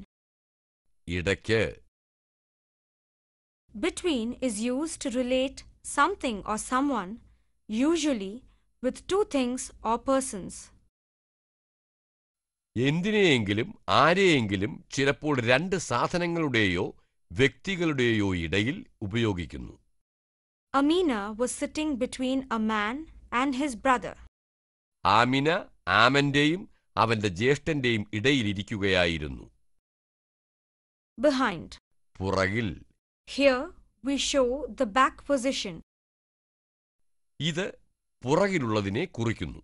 Speaker 1: between is used to relate something or someone usually with two things or persons
Speaker 3: എന്തിനെയെങ്കിലും ആരെയെങ്കിലും ചിലപ്പോൾ രണ്ട് സാധനങ്ങളുടെയോ വ്യക്തികളുടെയോ ഇടയിൽ ഉപയോഗിക്കുന്നു
Speaker 1: Amina was sitting between a man and his brother
Speaker 3: Amina ആമന്റെയും അവന്റെ ജ്യേഷ്ഠന്റെയും ഇടയിലിരിക്കുകയായിരുന്നു ബിഹൈൻഡ് പുറകിൽ
Speaker 1: here we show the back position
Speaker 3: ഇത് പുറകിലുള്ളതിനെ കുറിക്കുന്നു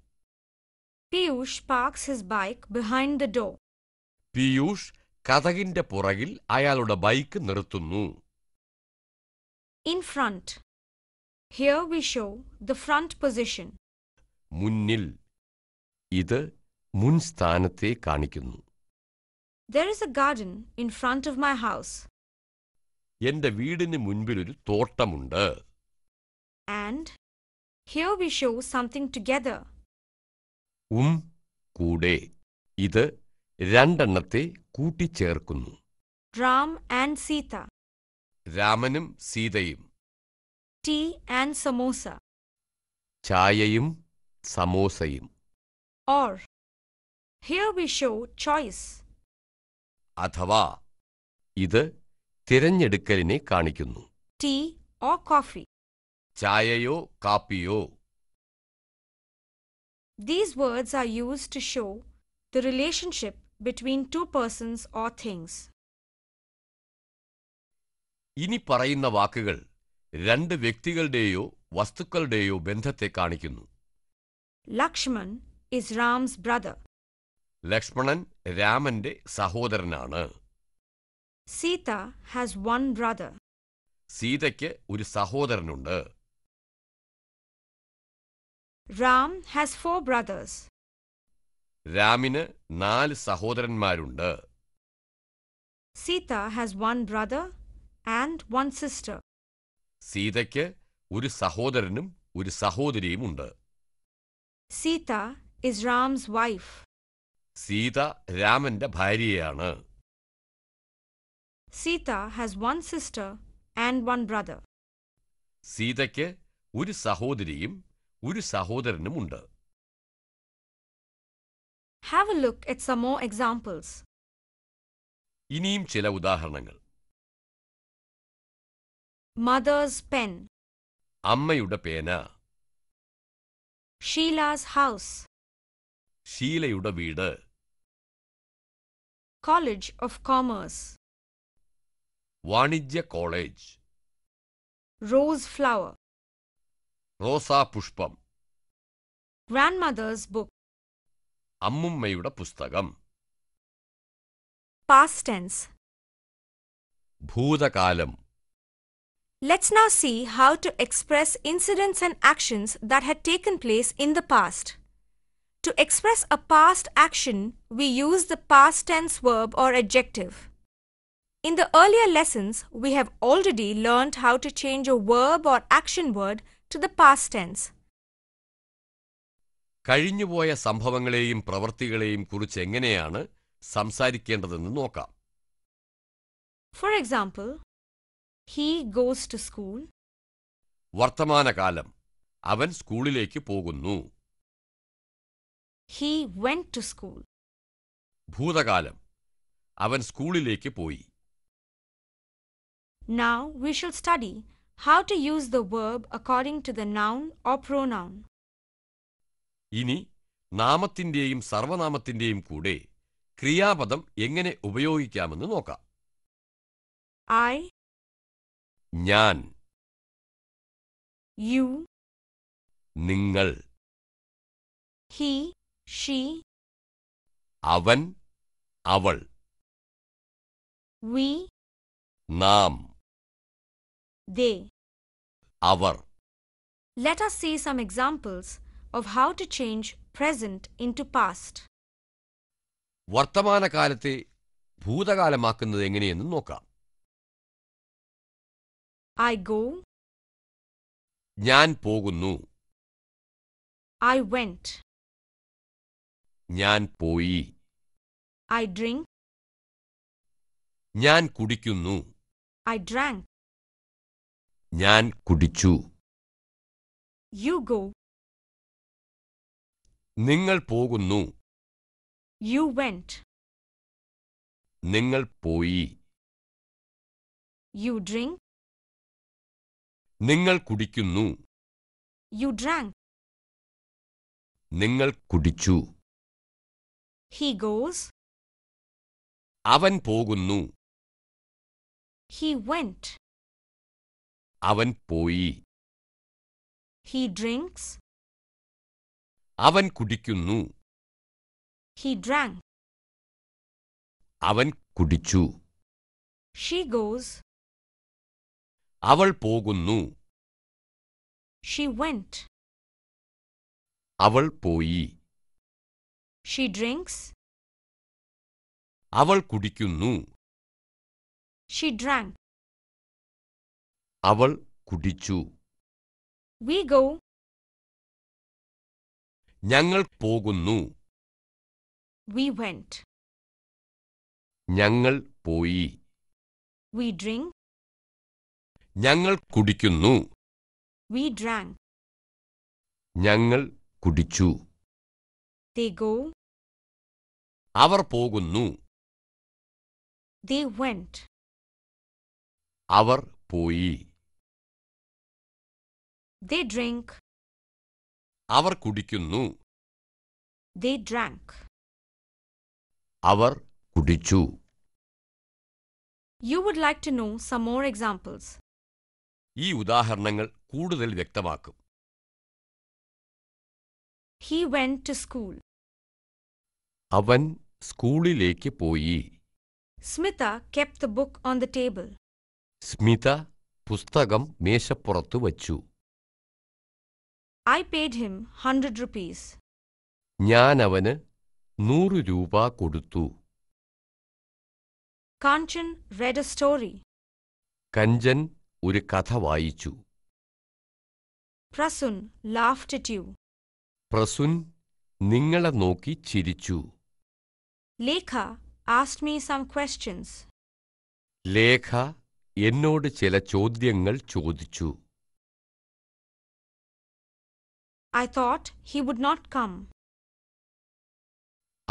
Speaker 1: Piyush parks his bike behind the door.
Speaker 3: Piyush kadaginte poragil അയാളുടെ bike നിർത്തുന്നു
Speaker 1: In front. Here we show the front position.
Speaker 3: Munnil. ഇത് mun sthanathe കാണിക്കുന്നു
Speaker 1: There is a garden in front of my house
Speaker 3: എന്റെ വീടിന് മുൻപിൽ ഒരു തോട്ടമുണ്ട്
Speaker 1: and here we show something together.
Speaker 3: ഉം കൂടെ ഇത് രണ്ടെണ്ണത്തെ കൂട്ടിച്ചേർക്കുന്നു
Speaker 1: രാം ആൻഡ് സീത
Speaker 3: രാമനും സീതയും
Speaker 1: ടീ ആൻഡ് സമോസ
Speaker 3: ചായയും സമോസയും
Speaker 1: or here we show choice
Speaker 3: അഥവാ ഇത് തിരഞ്ഞെടുക്കലിനെ കാണിക്കുന്നു
Speaker 1: ടീ ഓ കോഫി
Speaker 3: ചായയോ കാപ്പിയോ
Speaker 1: These words are used to show the relationship between two persons or things.
Speaker 3: ഇനി പറയുന്ന വാക്കുകൾ രണ്ട് വ്യക്തികളുടെയോ വസ്തുക്കളുടെയോ ബന്ധത്തെ കാണിക്കുന്നു.
Speaker 1: Lakshman is Ram's brother.
Speaker 3: Lakshmanan രാമന്റെ സഹോദരനാണ്.
Speaker 1: Sita has one brother.
Speaker 3: സീതയ്ക്ക് ഒരു സഹോദരനുണ്ട്.
Speaker 1: Ram has four brothers.
Speaker 3: രാമിന് നാല് സഹോദരന്മാരുണ്ട്
Speaker 1: Sita has one brother and one sister.
Speaker 3: സീതയ്ക്ക് ഒരു സഹോദരനും ഒരു സഹോദരിയുമുണ്ട്
Speaker 1: Sita is Ram's wife.
Speaker 3: Sita രാമന്റെ ഭാര്യയാണ്
Speaker 1: Sita has one sister and one brother.
Speaker 3: സീതയ്ക്ക് ഒരു സഹോദരിയും
Speaker 2: ഒരു സഹോദരനുമുണ്ട്
Speaker 1: have a look at some more examples.
Speaker 2: ഇനിയും ചില ഉദാഹരണങ്ങൾ
Speaker 1: മദേഴ്സ് പെൻ
Speaker 3: അമ്മയുടെ പേന
Speaker 1: ഷീലാസ് ഹൗസ്
Speaker 3: ഷീലയുടെ വീട്
Speaker 1: കോളേജ് ഓഫ് കോമേഴ്സ്
Speaker 3: വാണിജ്യ കോളേജ്
Speaker 1: റോസ് ഫ്ലവർ
Speaker 3: റോസാ പുഷ്പം
Speaker 1: grandmother's book
Speaker 3: അമ്മുമ്മയുടെ pustagam.
Speaker 1: past tense
Speaker 3: ഭൂതകാലം
Speaker 1: Let's now see how to express incidents and actions that had taken place in the past. To express a past action, we use the past tense verb or adjective. In the earlier lessons, we have already learned how to change a verb or action word to the past tense.
Speaker 3: കഴിഞ്ഞുപോയ സംഭവങ്ങളെയും പ്രവൃത്തികളെയും കുറിച്ച് എങ്ങനെയാണ് സംസാരിക്കേണ്ടതെന്ന് നോക്കാം
Speaker 1: for example he goes to school
Speaker 3: വർത്തമാനകാലം അവൻ സ്കൂളിലേക്ക് പോകുന്നു
Speaker 1: he when to school
Speaker 3: ഭൂതകാലം അവൻ സ്കൂളിലേക്ക് പോയി
Speaker 1: now we should study how to use the verb according to the noun or pronoun.
Speaker 3: ഇനി നാമത്തിന്റെയും സർവനാമത്തിന്റെയും കൂടെ
Speaker 2: ക്രിയാപദം എങ്ങനെ ഉപയോഗിക്കാമെന്ന് നോക്കാം ഐ ഞാൻ യു നിങ്ങൾ ഹി ഷീ അവൻ അവൾ വി നാം They. Our. Let us see some
Speaker 1: examples of how to change present into past.
Speaker 3: വർത്തമാനകാലത്തെ ഭൂതകാലമാക്കുന്നത് എങ്ങനെയെന്ന് നോക്കാം
Speaker 2: ഐ ഗോ ഞാൻ പോകുന്നു ഐ വെന്റ് ഞാൻ പോയി ഐ ഡ്രിങ്ക് ഞാൻ കുടിക്കുന്നു ഐ ഡ്രാങ്ക് ഞാൻ കുടിച്ചു യു ഗോ നിങ്ങൾ പോകുന്നു യു വെന്റ് നിങ്ങൾ പോയി യു ഡ്രിങ്ക് നിങ്ങൾ കുടിക്കുന്നു യു ഡ്രാങ്ക് നിങ്ങൾ കുടിച്ചു ഹി ഗോസ് അവൻ പോകുന്നു ഹി വെന്റ് അവൻ പോയി ഹി ഡ്രിങ്ക്സ് അവൻ കുടിക്കുന്നു ഹി ഡ്രാങ്ക് അവൻ കുടിച്ചു ഷീ ഗോസ് അവൾ പോകുന്നു ഷീ വെന്റ് അവൾ പോയി ഷീ ഡ്രിങ്ക്സ് അവൾ കുടിക്കുന്നു ഷീ ഡ്രാങ്ക് അവൾ കുടിച്ചു We go. ഞങ്ങൾ പോകുന്നു We went. ഞങ്ങൾ പോയി We drink. ഞങ്ങൾ കുടിക്കുന്നു We drank. ഞങ്ങൾ കുടിച്ചു They go. അവർ പോകുന്നു They went. അവർ പോയി They drink. അവർ കുടിക്കുന്നു They drank. അവർ കുടിച്ചു
Speaker 1: You would like to know some more examples.
Speaker 3: ഈ ഉദാഹരണങ്ങൾ കൂടുതൽ വ്യക്തമാക്കും
Speaker 1: He went to school.
Speaker 3: അവൻ സ്കൂളിലേക്ക് പോയി
Speaker 1: Smita kept the book on the table.
Speaker 3: Smitha പുസ്തകം മേശപ്പുറത്തു വച്ചു
Speaker 1: I paid him 100 rupees.
Speaker 3: ഞാൻ അവന് നൂറ് രൂപ കൊടുത്തു
Speaker 1: Kanchan read a story
Speaker 3: Kanchan ഒരു കഥ വായിച്ചു
Speaker 1: പ്രസുൻ laughed at
Speaker 3: പ്രസുൻ നിങ്ങളെ നോക്കി ചിരിച്ചു
Speaker 1: Lekha asked me some questions
Speaker 3: Lekha എന്നോട് ചില ചോദ്യങ്ങൾ ചോദിച്ചു
Speaker 1: I thought he would not come.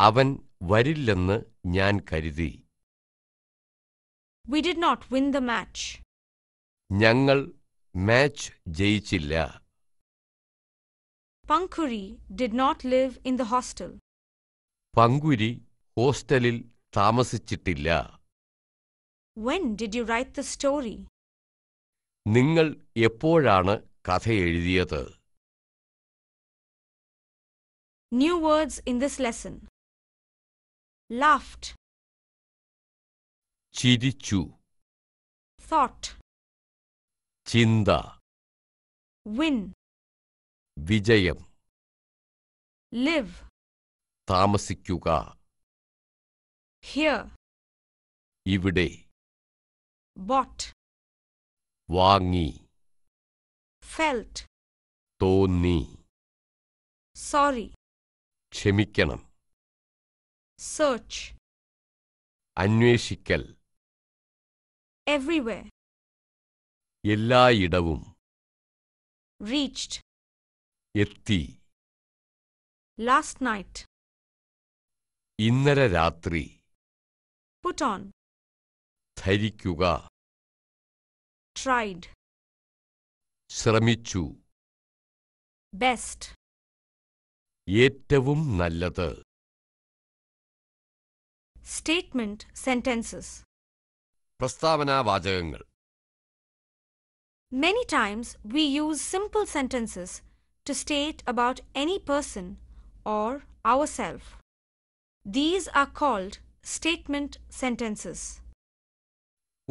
Speaker 3: അവൻ വരില്ലെന്ന് ഞാൻ കരുതി
Speaker 1: We did not win the match.
Speaker 3: ഞങ്ങൾ മാച്ച് ജയിച്ചില്ല
Speaker 1: Pankuri did not live in the hostel.
Speaker 3: Pankuri ഹോസ്റ്റലിൽ താമസിച്ചിട്ടില്ല
Speaker 1: When did you write the story?
Speaker 2: നിങ്ങൾ എപ്പോഴാണ് കഥ എഴുതിയത് New words in this lesson. Laughed. chu, Thought. Chinda. Win. Vijayam. Live. Tamasikyuka. Here. Ivide. Bought. Wangi. Felt. Toni. Sorry. ക്ഷമിക്കണം search അന്വേഷിക്കൽ everywhere എല്ലായിടവും reached എത്തി
Speaker 1: ലാസ്റ്റ് നൈറ്റ്
Speaker 2: ഇന്നലെ രാത്രി പുട്ട് ഓൺ ധരിക്കുക ട്രൈഡ് ശ്രമിച്ചു ബെസ്റ്റ് ഏറ്റവും നല്ലത്
Speaker 1: സ്റ്റേറ്റ്മെന്റ് സെന്റൻസസ്
Speaker 2: പ്രസ്താവനാ വാചകങ്ങൾ
Speaker 1: Many times we use simple sentences to state about any person or ourselves. These are called statement sentences.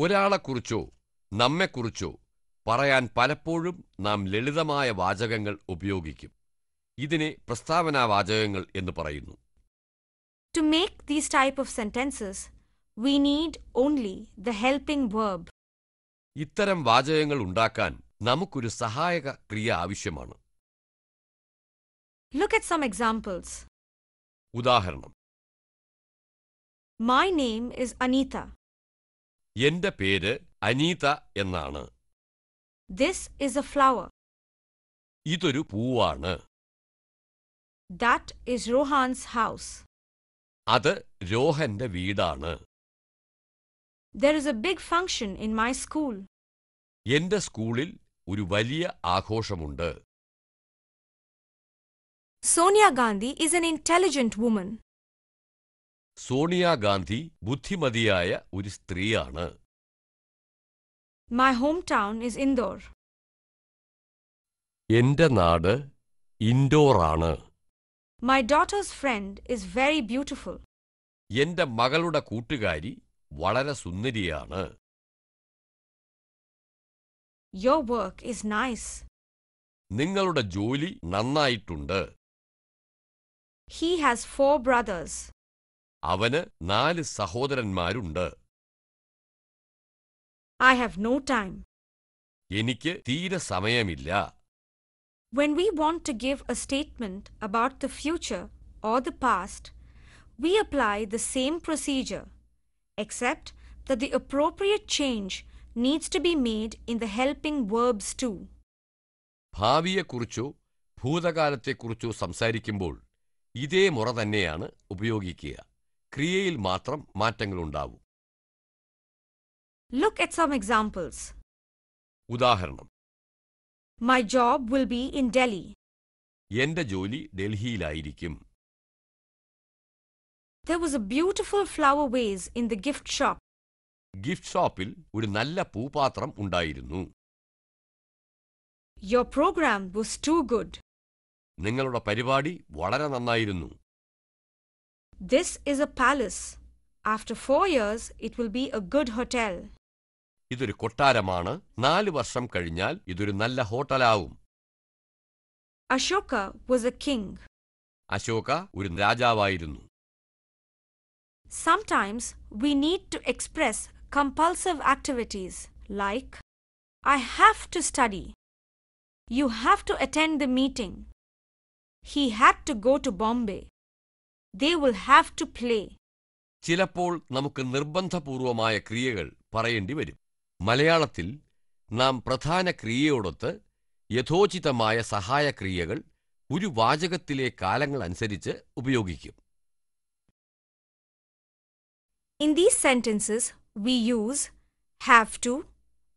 Speaker 3: ഒരാളെക്കുറിച്ചോ നമ്മെക്കുറിച്ചോ പറയാൻ പലപ്പോഴും നാം ലളിതമായ വാചകങ്ങൾ ഉപയോഗിക്കും ഇതിനെ പ്രസ്താവനാവാചകങ്ങൾ എന്ന് പറയുന്നു
Speaker 1: To make these type of sentences, we need only the helping verb.
Speaker 3: ഇത്തരം വാചകങ്ങൾ ഉണ്ടാക്കാൻ നമുക്കൊരു സഹായക ക്രിയ ആവശ്യമാണ്
Speaker 1: Look at some examples. ഉദാഹരണം My name is Anita.
Speaker 2: എന്റെ പേര് അനീത
Speaker 3: എന്നാണ്
Speaker 1: This is a flower.
Speaker 3: ഇതൊരു പൂവാണ്
Speaker 1: That is Rohan's house.
Speaker 3: അത് രോഹന്റെ വീടാണ്
Speaker 1: There is a big function in my school.
Speaker 3: എന്റെ സ്കൂളിൽ ഒരു വലിയ ആഘോഷമുണ്ട്
Speaker 1: Sonia Gandhi is an intelligent woman.
Speaker 3: Sonia Gandhi ബുദ്ധിമതിയായ ഒരു സ്ത്രീയാണ്
Speaker 1: My hometown is Indore.
Speaker 3: എന്റെ നാട് ഇൻഡോറാണ്
Speaker 1: my daughter's friend is very beautiful.
Speaker 3: എന്റെ മകളുടെ കൂട്ടുകാരി വളരെ സുന്ദരിയാണ്
Speaker 1: Your work is nice.
Speaker 3: നിങ്ങളുടെ ജോലി itunda.
Speaker 1: He has four brothers.
Speaker 3: അവന് നാല് സഹോദരന്മാരുണ്ട്
Speaker 1: I have no time.
Speaker 3: എനിക്ക് തീരെ സമയമില്ല
Speaker 1: when we want to give a statement about the future or the past, we apply the same procedure, except that the appropriate change needs to be made in the helping verbs too.
Speaker 3: ഭാവിയെക്കുറിച്ചോ ഭൂതകാലത്തെക്കുറിച്ചോ സംസാരിക്കുമ്പോൾ ഇതേ മുറ തന്നെയാണ് ഉപയോഗിക്കുക ക്രിയയിൽ മാത്രം മാറ്റങ്ങളുണ്ടാവും
Speaker 1: look at some examples
Speaker 3: ഉദാഹരണം
Speaker 2: my job will be in Delhi.
Speaker 3: Yenda എന്റെ ജോലി ഡൽഹിയിലായിരിക്കും
Speaker 2: There was a beautiful
Speaker 1: flower vase in the gift shop.
Speaker 3: Gift ഷോപ്പിൽ ഒരു നല്ല പൂപാത്രം ഉണ്ടായിരുന്നു
Speaker 1: Your program was too good.
Speaker 3: നിങ്ങളുടെ പരിപാടി വളരെ നന്നായിരുന്നു
Speaker 1: This is a palace. After four years, it will be a good hotel.
Speaker 3: ഇതൊരു കൊട്ടാരമാണ് നാല് വർഷം കഴിഞ്ഞാൽ ഇതൊരു നല്ല ഹോട്ടലാവും
Speaker 1: Ashoka was a king.
Speaker 3: Ashoka ഒരു രാജാവായിരുന്നു
Speaker 1: Sometimes we need to express compulsive activities like I have to study. You have to attend the meeting. He had to go to Bombay. They will have to play.
Speaker 3: ചിലപ്പോൾ നമുക്ക് നിർബന്ധപൂർവമായ ക്രിയകൾ പറയേണ്ടി വരും മലയാളത്തിൽ നാം പ്രധാന ക്രിയയോടൊത്ത് യഥോചിതമായ ക്രിയകൾ ഒരു വാചകത്തിലെ കാലങ്ങൾ അനുസരിച്ച് ഉപയോഗിക്കും
Speaker 1: in these sentences we use have to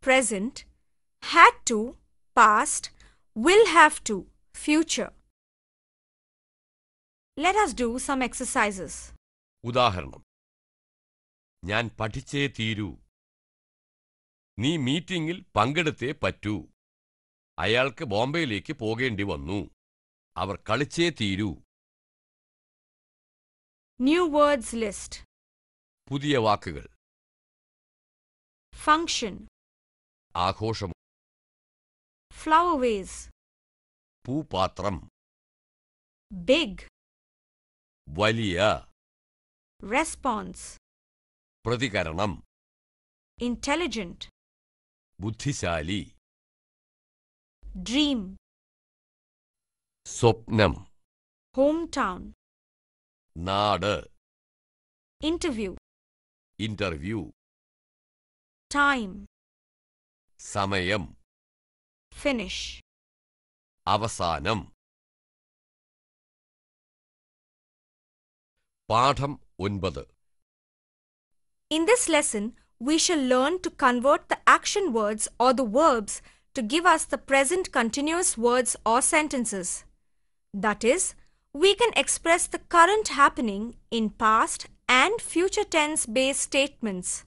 Speaker 1: present have to past will have to future
Speaker 2: let us do some exercises ഉദാഹരണം ഞാൻ പഠിച്ചേ തീരൂ നീ മീറ്റിംഗിൽ
Speaker 3: പങ്കെടുത്തേ പറ്റൂ അയാൾക്ക് ബോംബെയിലേക്ക് പോകേണ്ടി വന്നു
Speaker 2: അവർ കളിച്ചേ തീരൂ ന്യൂ വേർഡ്സ് ലിസ്റ്റ് പുതിയ വാക്കുകൾ ഫംഗ്ഷൻ ആഘോഷം ഫ്ലവർ വേസ് പൂപാത്രം ബിഗ് വലിയ റെസ്പോൺസ് പ്രതികരണം ഇന്റലിജന്റ് ബുദ്ധിശാലി ഡ്രീം സ്വപ്നം ഹോം ടൗൺ നാട് ഇന്റർവ്യൂ ഇന്റർവ്യൂ ടൈം സമയം ഫിനിഷ് അവസാനം പാഠം ഒൻപത്
Speaker 1: In this lesson, we shall learn to convert the action words or the verbs to give us the present continuous words or sentences. That is, we can express the current happening in past and future tense based statements.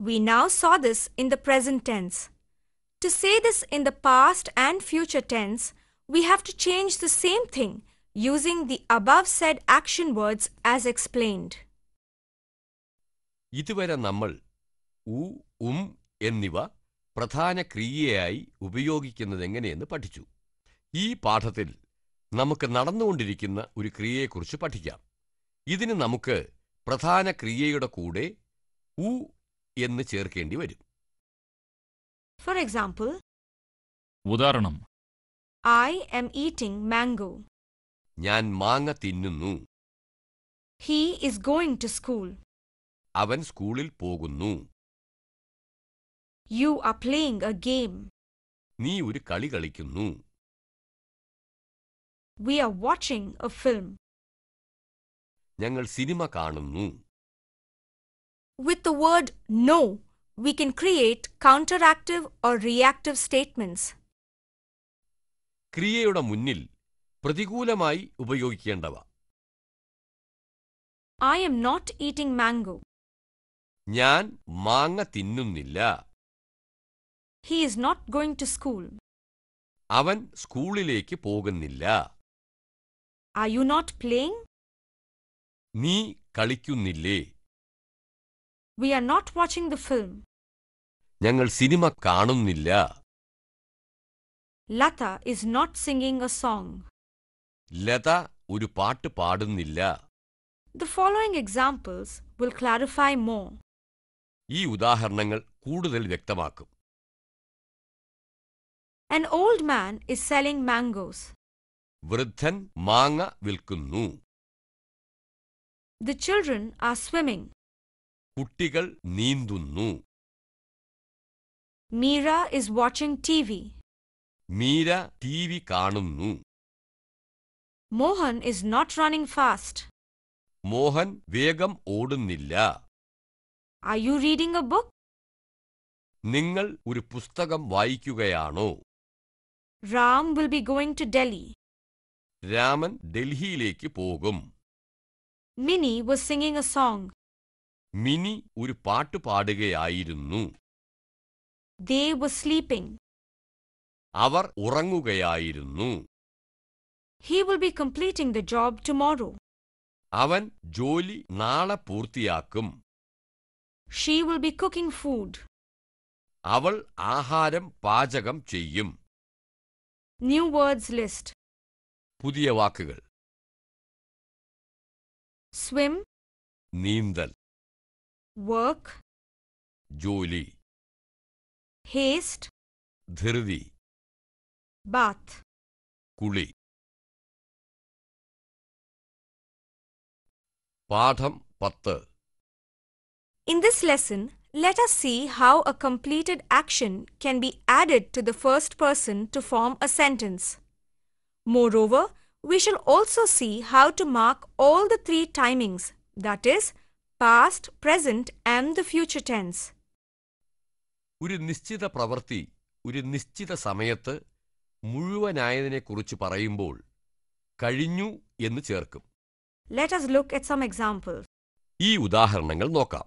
Speaker 1: We now saw this in the present tense. To say this in the past and future tense, we have to change the same thing using the above said action words as explained.
Speaker 3: ഇതുവരെ ഉ ഉം എന്നിവ പ്രധാന ക്രിയയായി ഉപയോഗിക്കുന്നതെങ്ങനെയെന്ന് പഠിച്ചു ഈ പാഠത്തിൽ നമുക്ക് നടന്നുകൊണ്ടിരിക്കുന്ന ഒരു ക്രിയയെക്കുറിച്ച് പഠിക്കാം ഇതിന് നമുക്ക് പ്രധാന ക്രിയയുടെ കൂടെ ഉ എന്ന് ചേർക്കേണ്ടി വരും
Speaker 1: ഫോർ എക്സാമ്പിൾ ഉദാഹരണം ഐ എം ഈറ്റിംഗ് മാംഗോ
Speaker 3: ഞാൻ മാങ്ങ തിന്നുന്നു
Speaker 1: he is going to school
Speaker 2: അവൻ സ്കൂളിൽ പോകുന്നു you are playing a game നീ ഒരു കളി കളിക്കുന്നു
Speaker 1: we are watching a film
Speaker 3: ഞങ്ങൾ സിനിമ കാണുന്നു
Speaker 1: with word no we can create counteractive or reactive statements
Speaker 3: ക്രിയയുടെ മുന്നിൽ പ്രതികൂലമായി ഉപയോഗിക്കേണ്ടവ
Speaker 1: I am not eating mango
Speaker 3: ഞാൻ മാങ്ങ തിന്നുന്നില്ല
Speaker 1: He is not going to school.
Speaker 3: അവൻ സ്കൂളിലേക്ക് പോകുന്നില്ല
Speaker 1: Are യു നോട്ട് പ്ലേയിങ്
Speaker 3: നീ കളിക്കുന്നില്ലേ
Speaker 1: we are not watching the film.
Speaker 3: ഞങ്ങൾ സിനിമ കാണുന്നില്ല
Speaker 1: Lata is not singing a song
Speaker 3: Lata ഒരു പാട്ട് പാടുന്നില്ല
Speaker 1: the following examples will clarify more.
Speaker 3: ഈ ഉദാഹരണങ്ങൾ കൂടുതൽ വ്യക്തമാക്കും
Speaker 1: An old man is selling mangoes.
Speaker 2: വൃദ്ധൻ മാങ്ങ വിൽക്കുന്നു
Speaker 1: The children are swimming.
Speaker 2: കുട്ടികൾ നീന്തുന്നു
Speaker 1: Mira is watching TV.
Speaker 3: Meera TV വി
Speaker 1: Mohan is not running fast.
Speaker 3: മോഹൻ വേഗം ഓടുന്നില്ല
Speaker 1: Are you reading a book?
Speaker 3: നിങ്ങൾ ഒരു പുസ്തകം വായിക്കുകയാണോ
Speaker 1: Ram will be going to Delhi.
Speaker 3: Raman Delhi Lake
Speaker 1: Mini was singing a song.
Speaker 3: Mini Uri Patu Padege
Speaker 1: They were sleeping.
Speaker 3: Avar Uranguge Aidunu.
Speaker 1: He will be completing the job tomorrow.
Speaker 3: Avan Joli Nala Purtiakum.
Speaker 1: She will be cooking food.
Speaker 3: Aval
Speaker 2: Aharam Pajagam Cheyim. New words list. പുതിയ swim നീന്തൽ work ജോലി haste ധൃതി bath കുളി പാഠം പത്ത്
Speaker 1: In this lesson, let us see how a completed action can be added to the first person to form a sentence. Moreover, we shall also see how to mark all the three timings, that is, past, present and the future tense.
Speaker 3: ഒരു നിശ്ചിത പ്രവൃത്തി ഒരു നിശ്ചിത സമയത്ത് മുഴുവനായതിനെക്കുറിച്ച് പറയുമ്പോൾ കഴിഞ്ഞു എന്ന് ചേർക്കും ഈ ഉദാഹരണങ്ങൾ നോക്കാം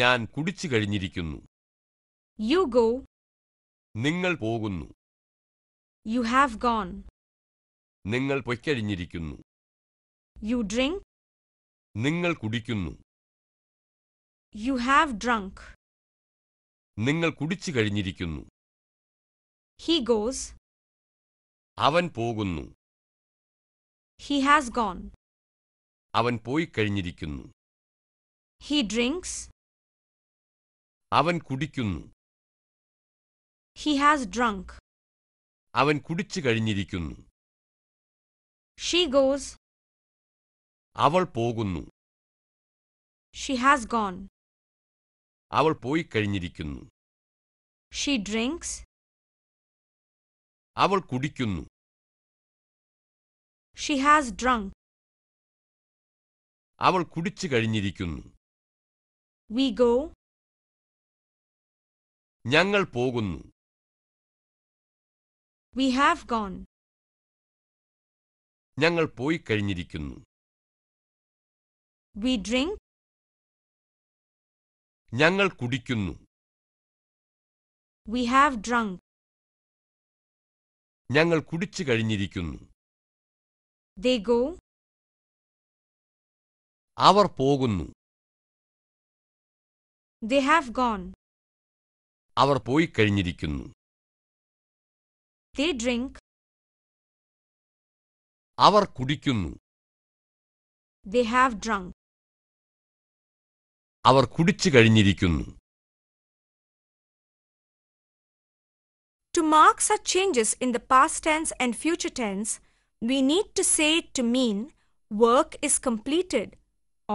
Speaker 2: ഞാൻ കുടിച്ചു കഴിഞ്ഞിരിക്കുന്നു യു ഗോ നിങ്ങൾ പോകുന്നു യു ഹാവ് ഗോൺ നിങ്ങൾ പൊയ്ക്കഴിഞ്ഞിരിക്കുന്നു യു ഡ്രിങ്ക് നിങ്ങൾ കുടിക്കുന്നു യു ഹാവ് ഡ്രങ്ക് നിങ്ങൾ കുടിച്ചു കഴിഞ്ഞിരിക്കുന്നു ഹി ഗോസ് അവൻ പോകുന്നു ഹി ഹാസ് ഗോൺ അവൻ പോയിക്കഴിഞ്ഞിരിക്കുന്നു he drinks Avan kudikunu. He has drunk. Avan kudichikarinirikunu. She goes. Aval pogunu. She has gone. Aval poi She drinks. Aval kudikunu. She has drunk. Aval kudichikarinirikunu. We go. ഞങ്ങൾ പോകുന്നു We have gone. ഞങ്ങൾ പോയി കഴിഞ്ഞിരിക്കുന്നു We drink. ഞങ്ങൾ കുടിക്കുന്നു We have drunk. ഞങ്ങൾ കുടിച്ചു കഴിഞ്ഞിരിക്കുന്നു They go. അവർ പോകുന്നു They have gone. Our പോയിക്കഴിഞ്ഞിരിക്കുന്നു They drink. അവർ കുടിക്കുന്നു They have drunk. അവർ കുടിച്ചു കഴിഞ്ഞിരിക്കുന്നു
Speaker 1: To mark such changes in the past tense and future tense, we need to say to mean work is completed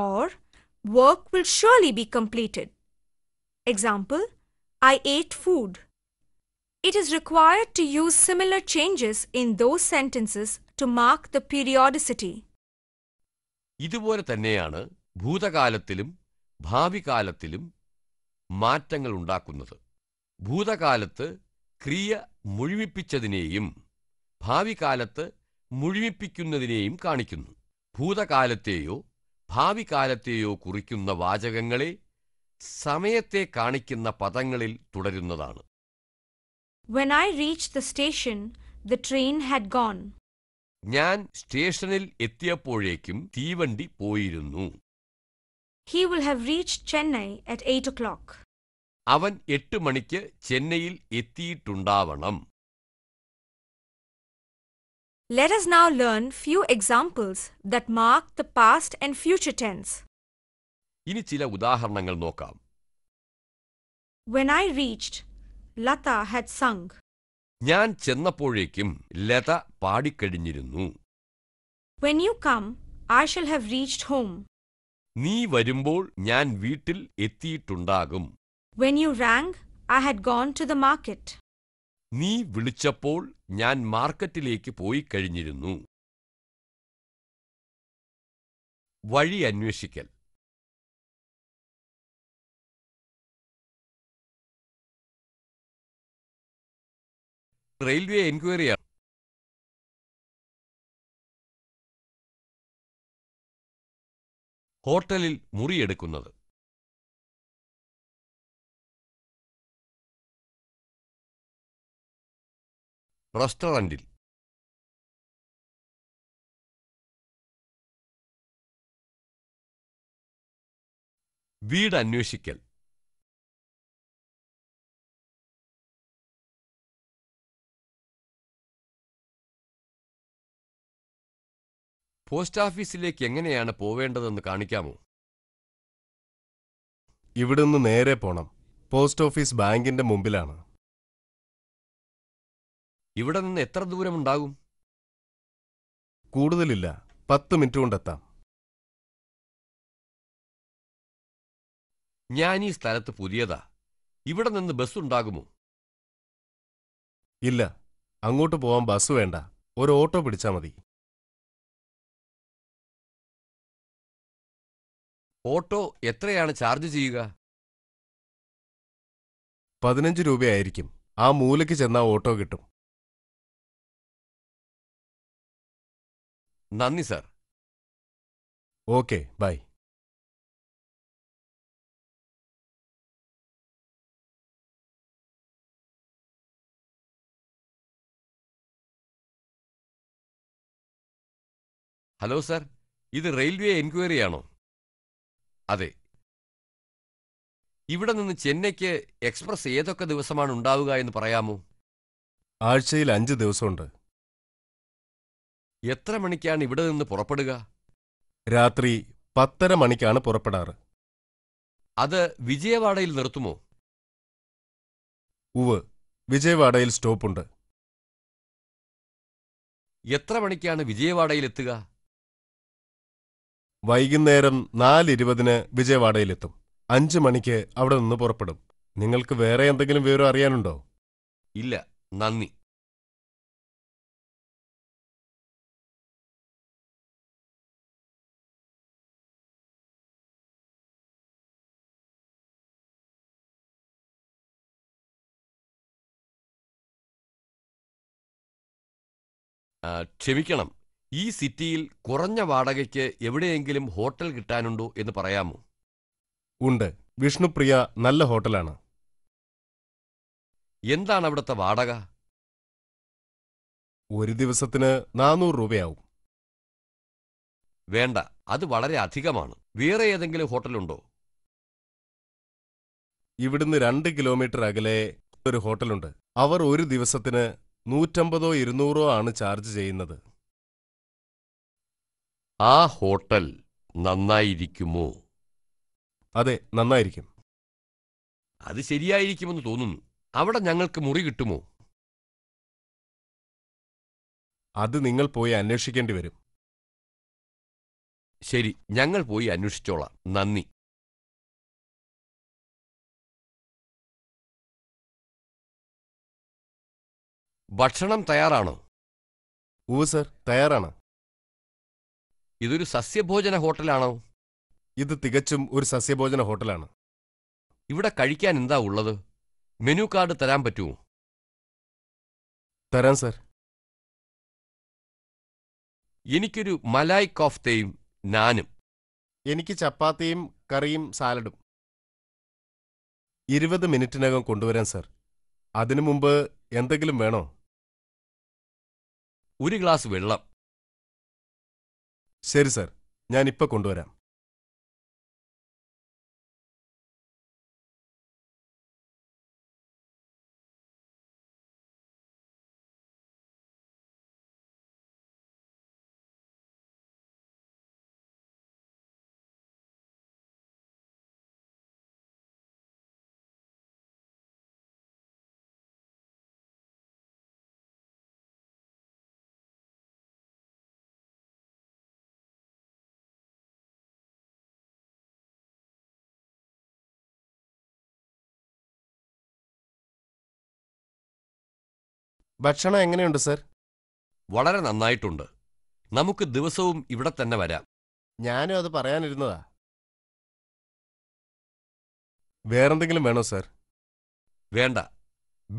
Speaker 1: or work will surely be completed. Example I ate food. It is required to use similar changes in those sentences to mark the periodicity.
Speaker 3: ഇതുപോലെ തന്നെയാണ് ഭൂതകാലത്തിലും ഭാവികാലത്തിലും മാറ്റങ്ങൾ ഉണ്ടാക്കുന്നത് ഭൂതകാലത്ത് ക്രിയ മുഴുമിപ്പിച്ചതിനെയും ഭാവി കാലത്ത് കാണിക്കുന്നു ഭൂതകാലത്തെയോ ഭാവി കാലത്തെയോ കുറിക്കുന്ന വാചകങ്ങളെ സമയത്തെ കാണിക്കുന്ന പദങ്ങളിൽ തുടരുന്നതാണ്
Speaker 1: When I reached the station, the train had gone.
Speaker 3: ഞാൻ സ്റ്റേഷനിൽ എത്തിയപ്പോഴേക്കും തീവണ്ടി പോയിരുന്നു
Speaker 1: He will have reached Chennai at 8 o'clock.
Speaker 3: അവൻ എട്ട് മണിക്ക് ചെന്നൈയിൽ എത്തിയിട്ടുണ്ടാവണം
Speaker 1: Let us now learn few examples that mark the past and future tense.
Speaker 3: ഇനി ചില ഉദാഹരണങ്ങൾ നോക്കാം
Speaker 1: When I reached, Lata had sung.
Speaker 3: ഞാൻ ചെന്നപ്പോഴേക്കും Latha പാടിക്കഴിഞ്ഞിരുന്നു
Speaker 1: When you come, I shall have reached home.
Speaker 3: നീ വരുമ്പോൾ ഞാൻ വീട്ടിൽ എത്തിയിട്ടുണ്ടാകും
Speaker 1: When you rang, I had gone to the market.
Speaker 3: നീ വിളിച്ചപ്പോൾ ഞാൻ മാർക്കറ്റിലേക്ക് പോയി കഴിഞ്ഞിരുന്നു
Speaker 2: വഴി അന്വേഷിക്കൽ റെയിൽവേ എൻക്വയറിയാണ് ഹോട്ടലിൽ മുറിയെടുക്കുന്നത് റെസ്റ്റോറൻറ്റിൽ വീട് അന്വേഷിക്കൽ പോസ്റ്റ് ഓഫീസിലേക്ക് എങ്ങനെയാണ് പോവേണ്ടതെന്ന് കാണിക്കാമോ
Speaker 4: ഇവിടുന്ന് നേരെ പോണം പോസ്റ്റ് ഓഫീസ് ബാങ്കിന്റെ മുമ്പിലാണ്
Speaker 2: ഇവിടെ നിന്ന് എത്ര ദൂരമുണ്ടാകും കൂടുതലില്ല പത്ത് മിനിറ്റ് കൊണ്ടെത്താം
Speaker 3: ഞാൻ ഈ സ്ഥലത്ത് പുതിയതാ ഇവിടെ നിന്ന് ബസ് ഉണ്ടാകുമോ
Speaker 2: ഇല്ല അങ്ങോട്ട് പോവാൻ ബസ് വേണ്ട ഒരു ഓട്ടോ പിടിച്ചാൽ മതി ഓട്ടോ എത്രയാണ് ചാർജ് ചെയ്യുക പതിനഞ്ച് രൂപയായിരിക്കും ആ മൂലയ്ക്ക് ചെന്നാ ഓട്ടോ കിട്ടും നന്ദി sir okay bye hello sir ഇത് റെയിൽവേ എൻക്വയറി ആണോ
Speaker 3: അതെ ഇവിടെ നിന്ന് ചെന്നൈക്ക് എക്സ്പ്രസ് ഏതൊക്കെ ദിവസമാണ് ഉണ്ടാവുക എന്ന് പറയാമോ
Speaker 4: ആഴ്ചയിൽ അഞ്ച് ദിവസമുണ്ട്
Speaker 3: എത്ര മണിക്കാണ് ഇവിടെ നിന്ന് പുറപ്പെടുക
Speaker 4: രാത്രി പത്തര മണിക്കാണ് പുറപ്പെടാറ്
Speaker 2: അത്
Speaker 3: വിജയവാഡയിൽ നിർത്തുമോ
Speaker 2: ഉവ് വിജയവാഡയിൽ സ്റ്റോപ്പുണ്ട്
Speaker 3: എത്ര മണിക്കാണ് വിജയവാഡയിൽ എത്തുക
Speaker 4: വൈകുന്നേരം നാലിരുപതിന് വിജയവാഡയിലെത്തും അഞ്ച് മണിക്ക് അവിടെ നിന്ന് പുറപ്പെടും നിങ്ങൾക്ക് വേറെ എന്തെങ്കിലും വിവരം അറിയാനുണ്ടോ
Speaker 2: ഇല്ല നന്ദി ക്ഷമിക്കണം
Speaker 3: ഈ സിറ്റിയിൽ കുറഞ്ഞ വാടകയ്ക്ക് എവിടെയെങ്കിലും ഹോട്ടൽ കിട്ടാനുണ്ടോ എന്ന് പറയാമോ
Speaker 4: ഉണ്ട് വിഷ്ണുപ്രിയ നല്ല ഹോട്ടലാണ്
Speaker 3: എന്താണ് അവിടുത്തെ വാടക
Speaker 4: ഒരു ദിവസത്തിന് നാനൂറ്
Speaker 3: രൂപയാവും വേണ്ട അത് വളരെ അധികമാണ് വേറെ ഏതെങ്കിലും ഹോട്ടലുണ്ടോ ഇവിടുന്ന് രണ്ട് കിലോമീറ്റർ അകലെ ഒരു
Speaker 4: ഹോട്ടലുണ്ട് അവർ ഒരു ദിവസത്തിന് നൂറ്റമ്പതോ ഇരുന്നൂറോ ആണ് ചാർജ് ചെയ്യുന്നത്
Speaker 3: ആ ഹോട്ടൽ നന്നായിരിക്കുമോ അതെ നന്നായിരിക്കും അത് ശരിയായിരിക്കുമെന്ന് തോന്നുന്നു അവിടെ
Speaker 2: ഞങ്ങൾക്ക് മുറി കിട്ടുമോ അത് നിങ്ങൾ പോയി അന്വേഷിക്കേണ്ടി വരും ശരി ഞങ്ങൾ പോയി അന്വേഷിച്ചോളാം നന്ദി ഭക്ഷണം തയ്യാറാണോ ഓ സർ തയ്യാറാണ് ഇതൊരു സസ്യഭോജന ഹോട്ടലാണോ ഇത് തികച്ചും ഒരു സസ്യഭോജന ഹോട്ടലാണ് ഇവിടെ കഴിക്കാൻ എന്താ ഉള്ളത് മെനു കാർഡ് തരാൻ പറ്റുമോ തരാം സർ എനിക്കൊരു മലായ് കോഫ്തയും നാനും എനിക്ക് ചപ്പാത്തിയും
Speaker 4: കറിയും സാലഡും ഇരുപത് മിനിറ്റിനകം കൊണ്ടുവരാൻ സർ
Speaker 2: അതിനു മുമ്പ് എന്തെങ്കിലും വേണോ ഒരു ഗ്ലാസ് വെള്ളം ശരി സർ ഞാൻ ഇപ്പോൾ കൊണ്ടുവരാം ഭക്ഷണം എങ്ങനെയുണ്ട് സർ വളരെ നന്നായിട്ടുണ്ട്
Speaker 3: നമുക്ക് ദിവസവും ഇവിടെ തന്നെ വരാം
Speaker 4: ഞാനും അത് പറയാനിരുന്നതാ
Speaker 2: വേറെന്തെങ്കിലും വേണോ സർ വേണ്ട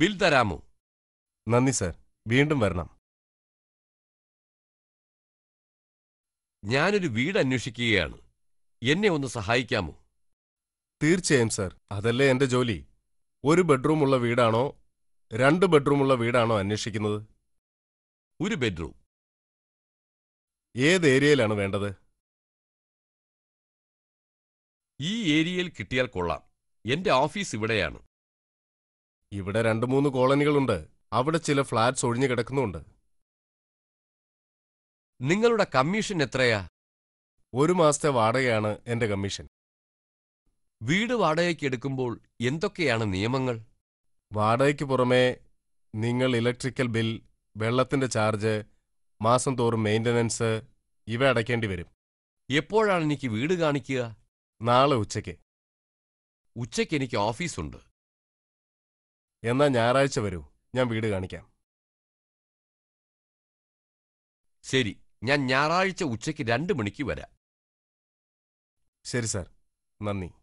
Speaker 2: ബിൽ തരാമോ നന്ദി സർ വീണ്ടും വരണം
Speaker 3: ഞാനൊരു വീട് അന്വേഷിക്കുകയാണ് എന്നെ ഒന്ന് സഹായിക്കാമോ
Speaker 4: തീർച്ചയായും സർ അതല്ലേ എന്റെ ജോലി ഒരു ബെഡ്റൂമുള്ള വീടാണോ
Speaker 2: രണ്ട് ബെഡ്റൂമുള്ള വീടാണോ അന്വേഷിക്കുന്നത് ഒരു ബെഡ്റൂം ഏത് ഏരിയയിലാണ് വേണ്ടത് ഈ ഏരിയയിൽ കിട്ടിയാൽ കൊള്ളാം എന്റെ ഓഫീസ് ഇവിടെയാണ് ഇവിടെ രണ്ട്
Speaker 4: മൂന്ന് കോളനികളുണ്ട് അവിടെ ചില ഫ്ലാറ്റ്സ് ഒഴിഞ്ഞു കിടക്കുന്നുണ്ട് നിങ്ങളുടെ കമ്മീഷൻ എത്രയാ ഒരു മാസത്തെ വാടകയാണ് എന്റെ കമ്മീഷൻ വീട് വാടകയ്ക്ക് എടുക്കുമ്പോൾ എന്തൊക്കെയാണ് നിയമങ്ങൾ വാടകയ്ക്ക് പുറമെ നിങ്ങൾ ഇലക്ട്രിക്കൽ ബിൽ വെള്ളത്തിന്റെ ചാർജ് മാസം തോറും മെയിൻ്റനൻസ് ഇവ അടയ്ക്കേണ്ടി വരും എപ്പോഴാണ് എനിക്ക് വീട് കാണിക്കുക നാളെ
Speaker 2: ഉച്ചയ്ക്ക് ഉച്ചയ്ക്ക് എനിക്ക് ഓഫീസുണ്ട് എന്നാ ഞായറാഴ്ച വരൂ ഞാൻ വീട് കാണിക്കാം ശരി ഞാൻ ഞായറാഴ്ച ഉച്ചയ്ക്ക് രണ്ട് മണിക്ക് വരാം ശരി സാർ നന്ദി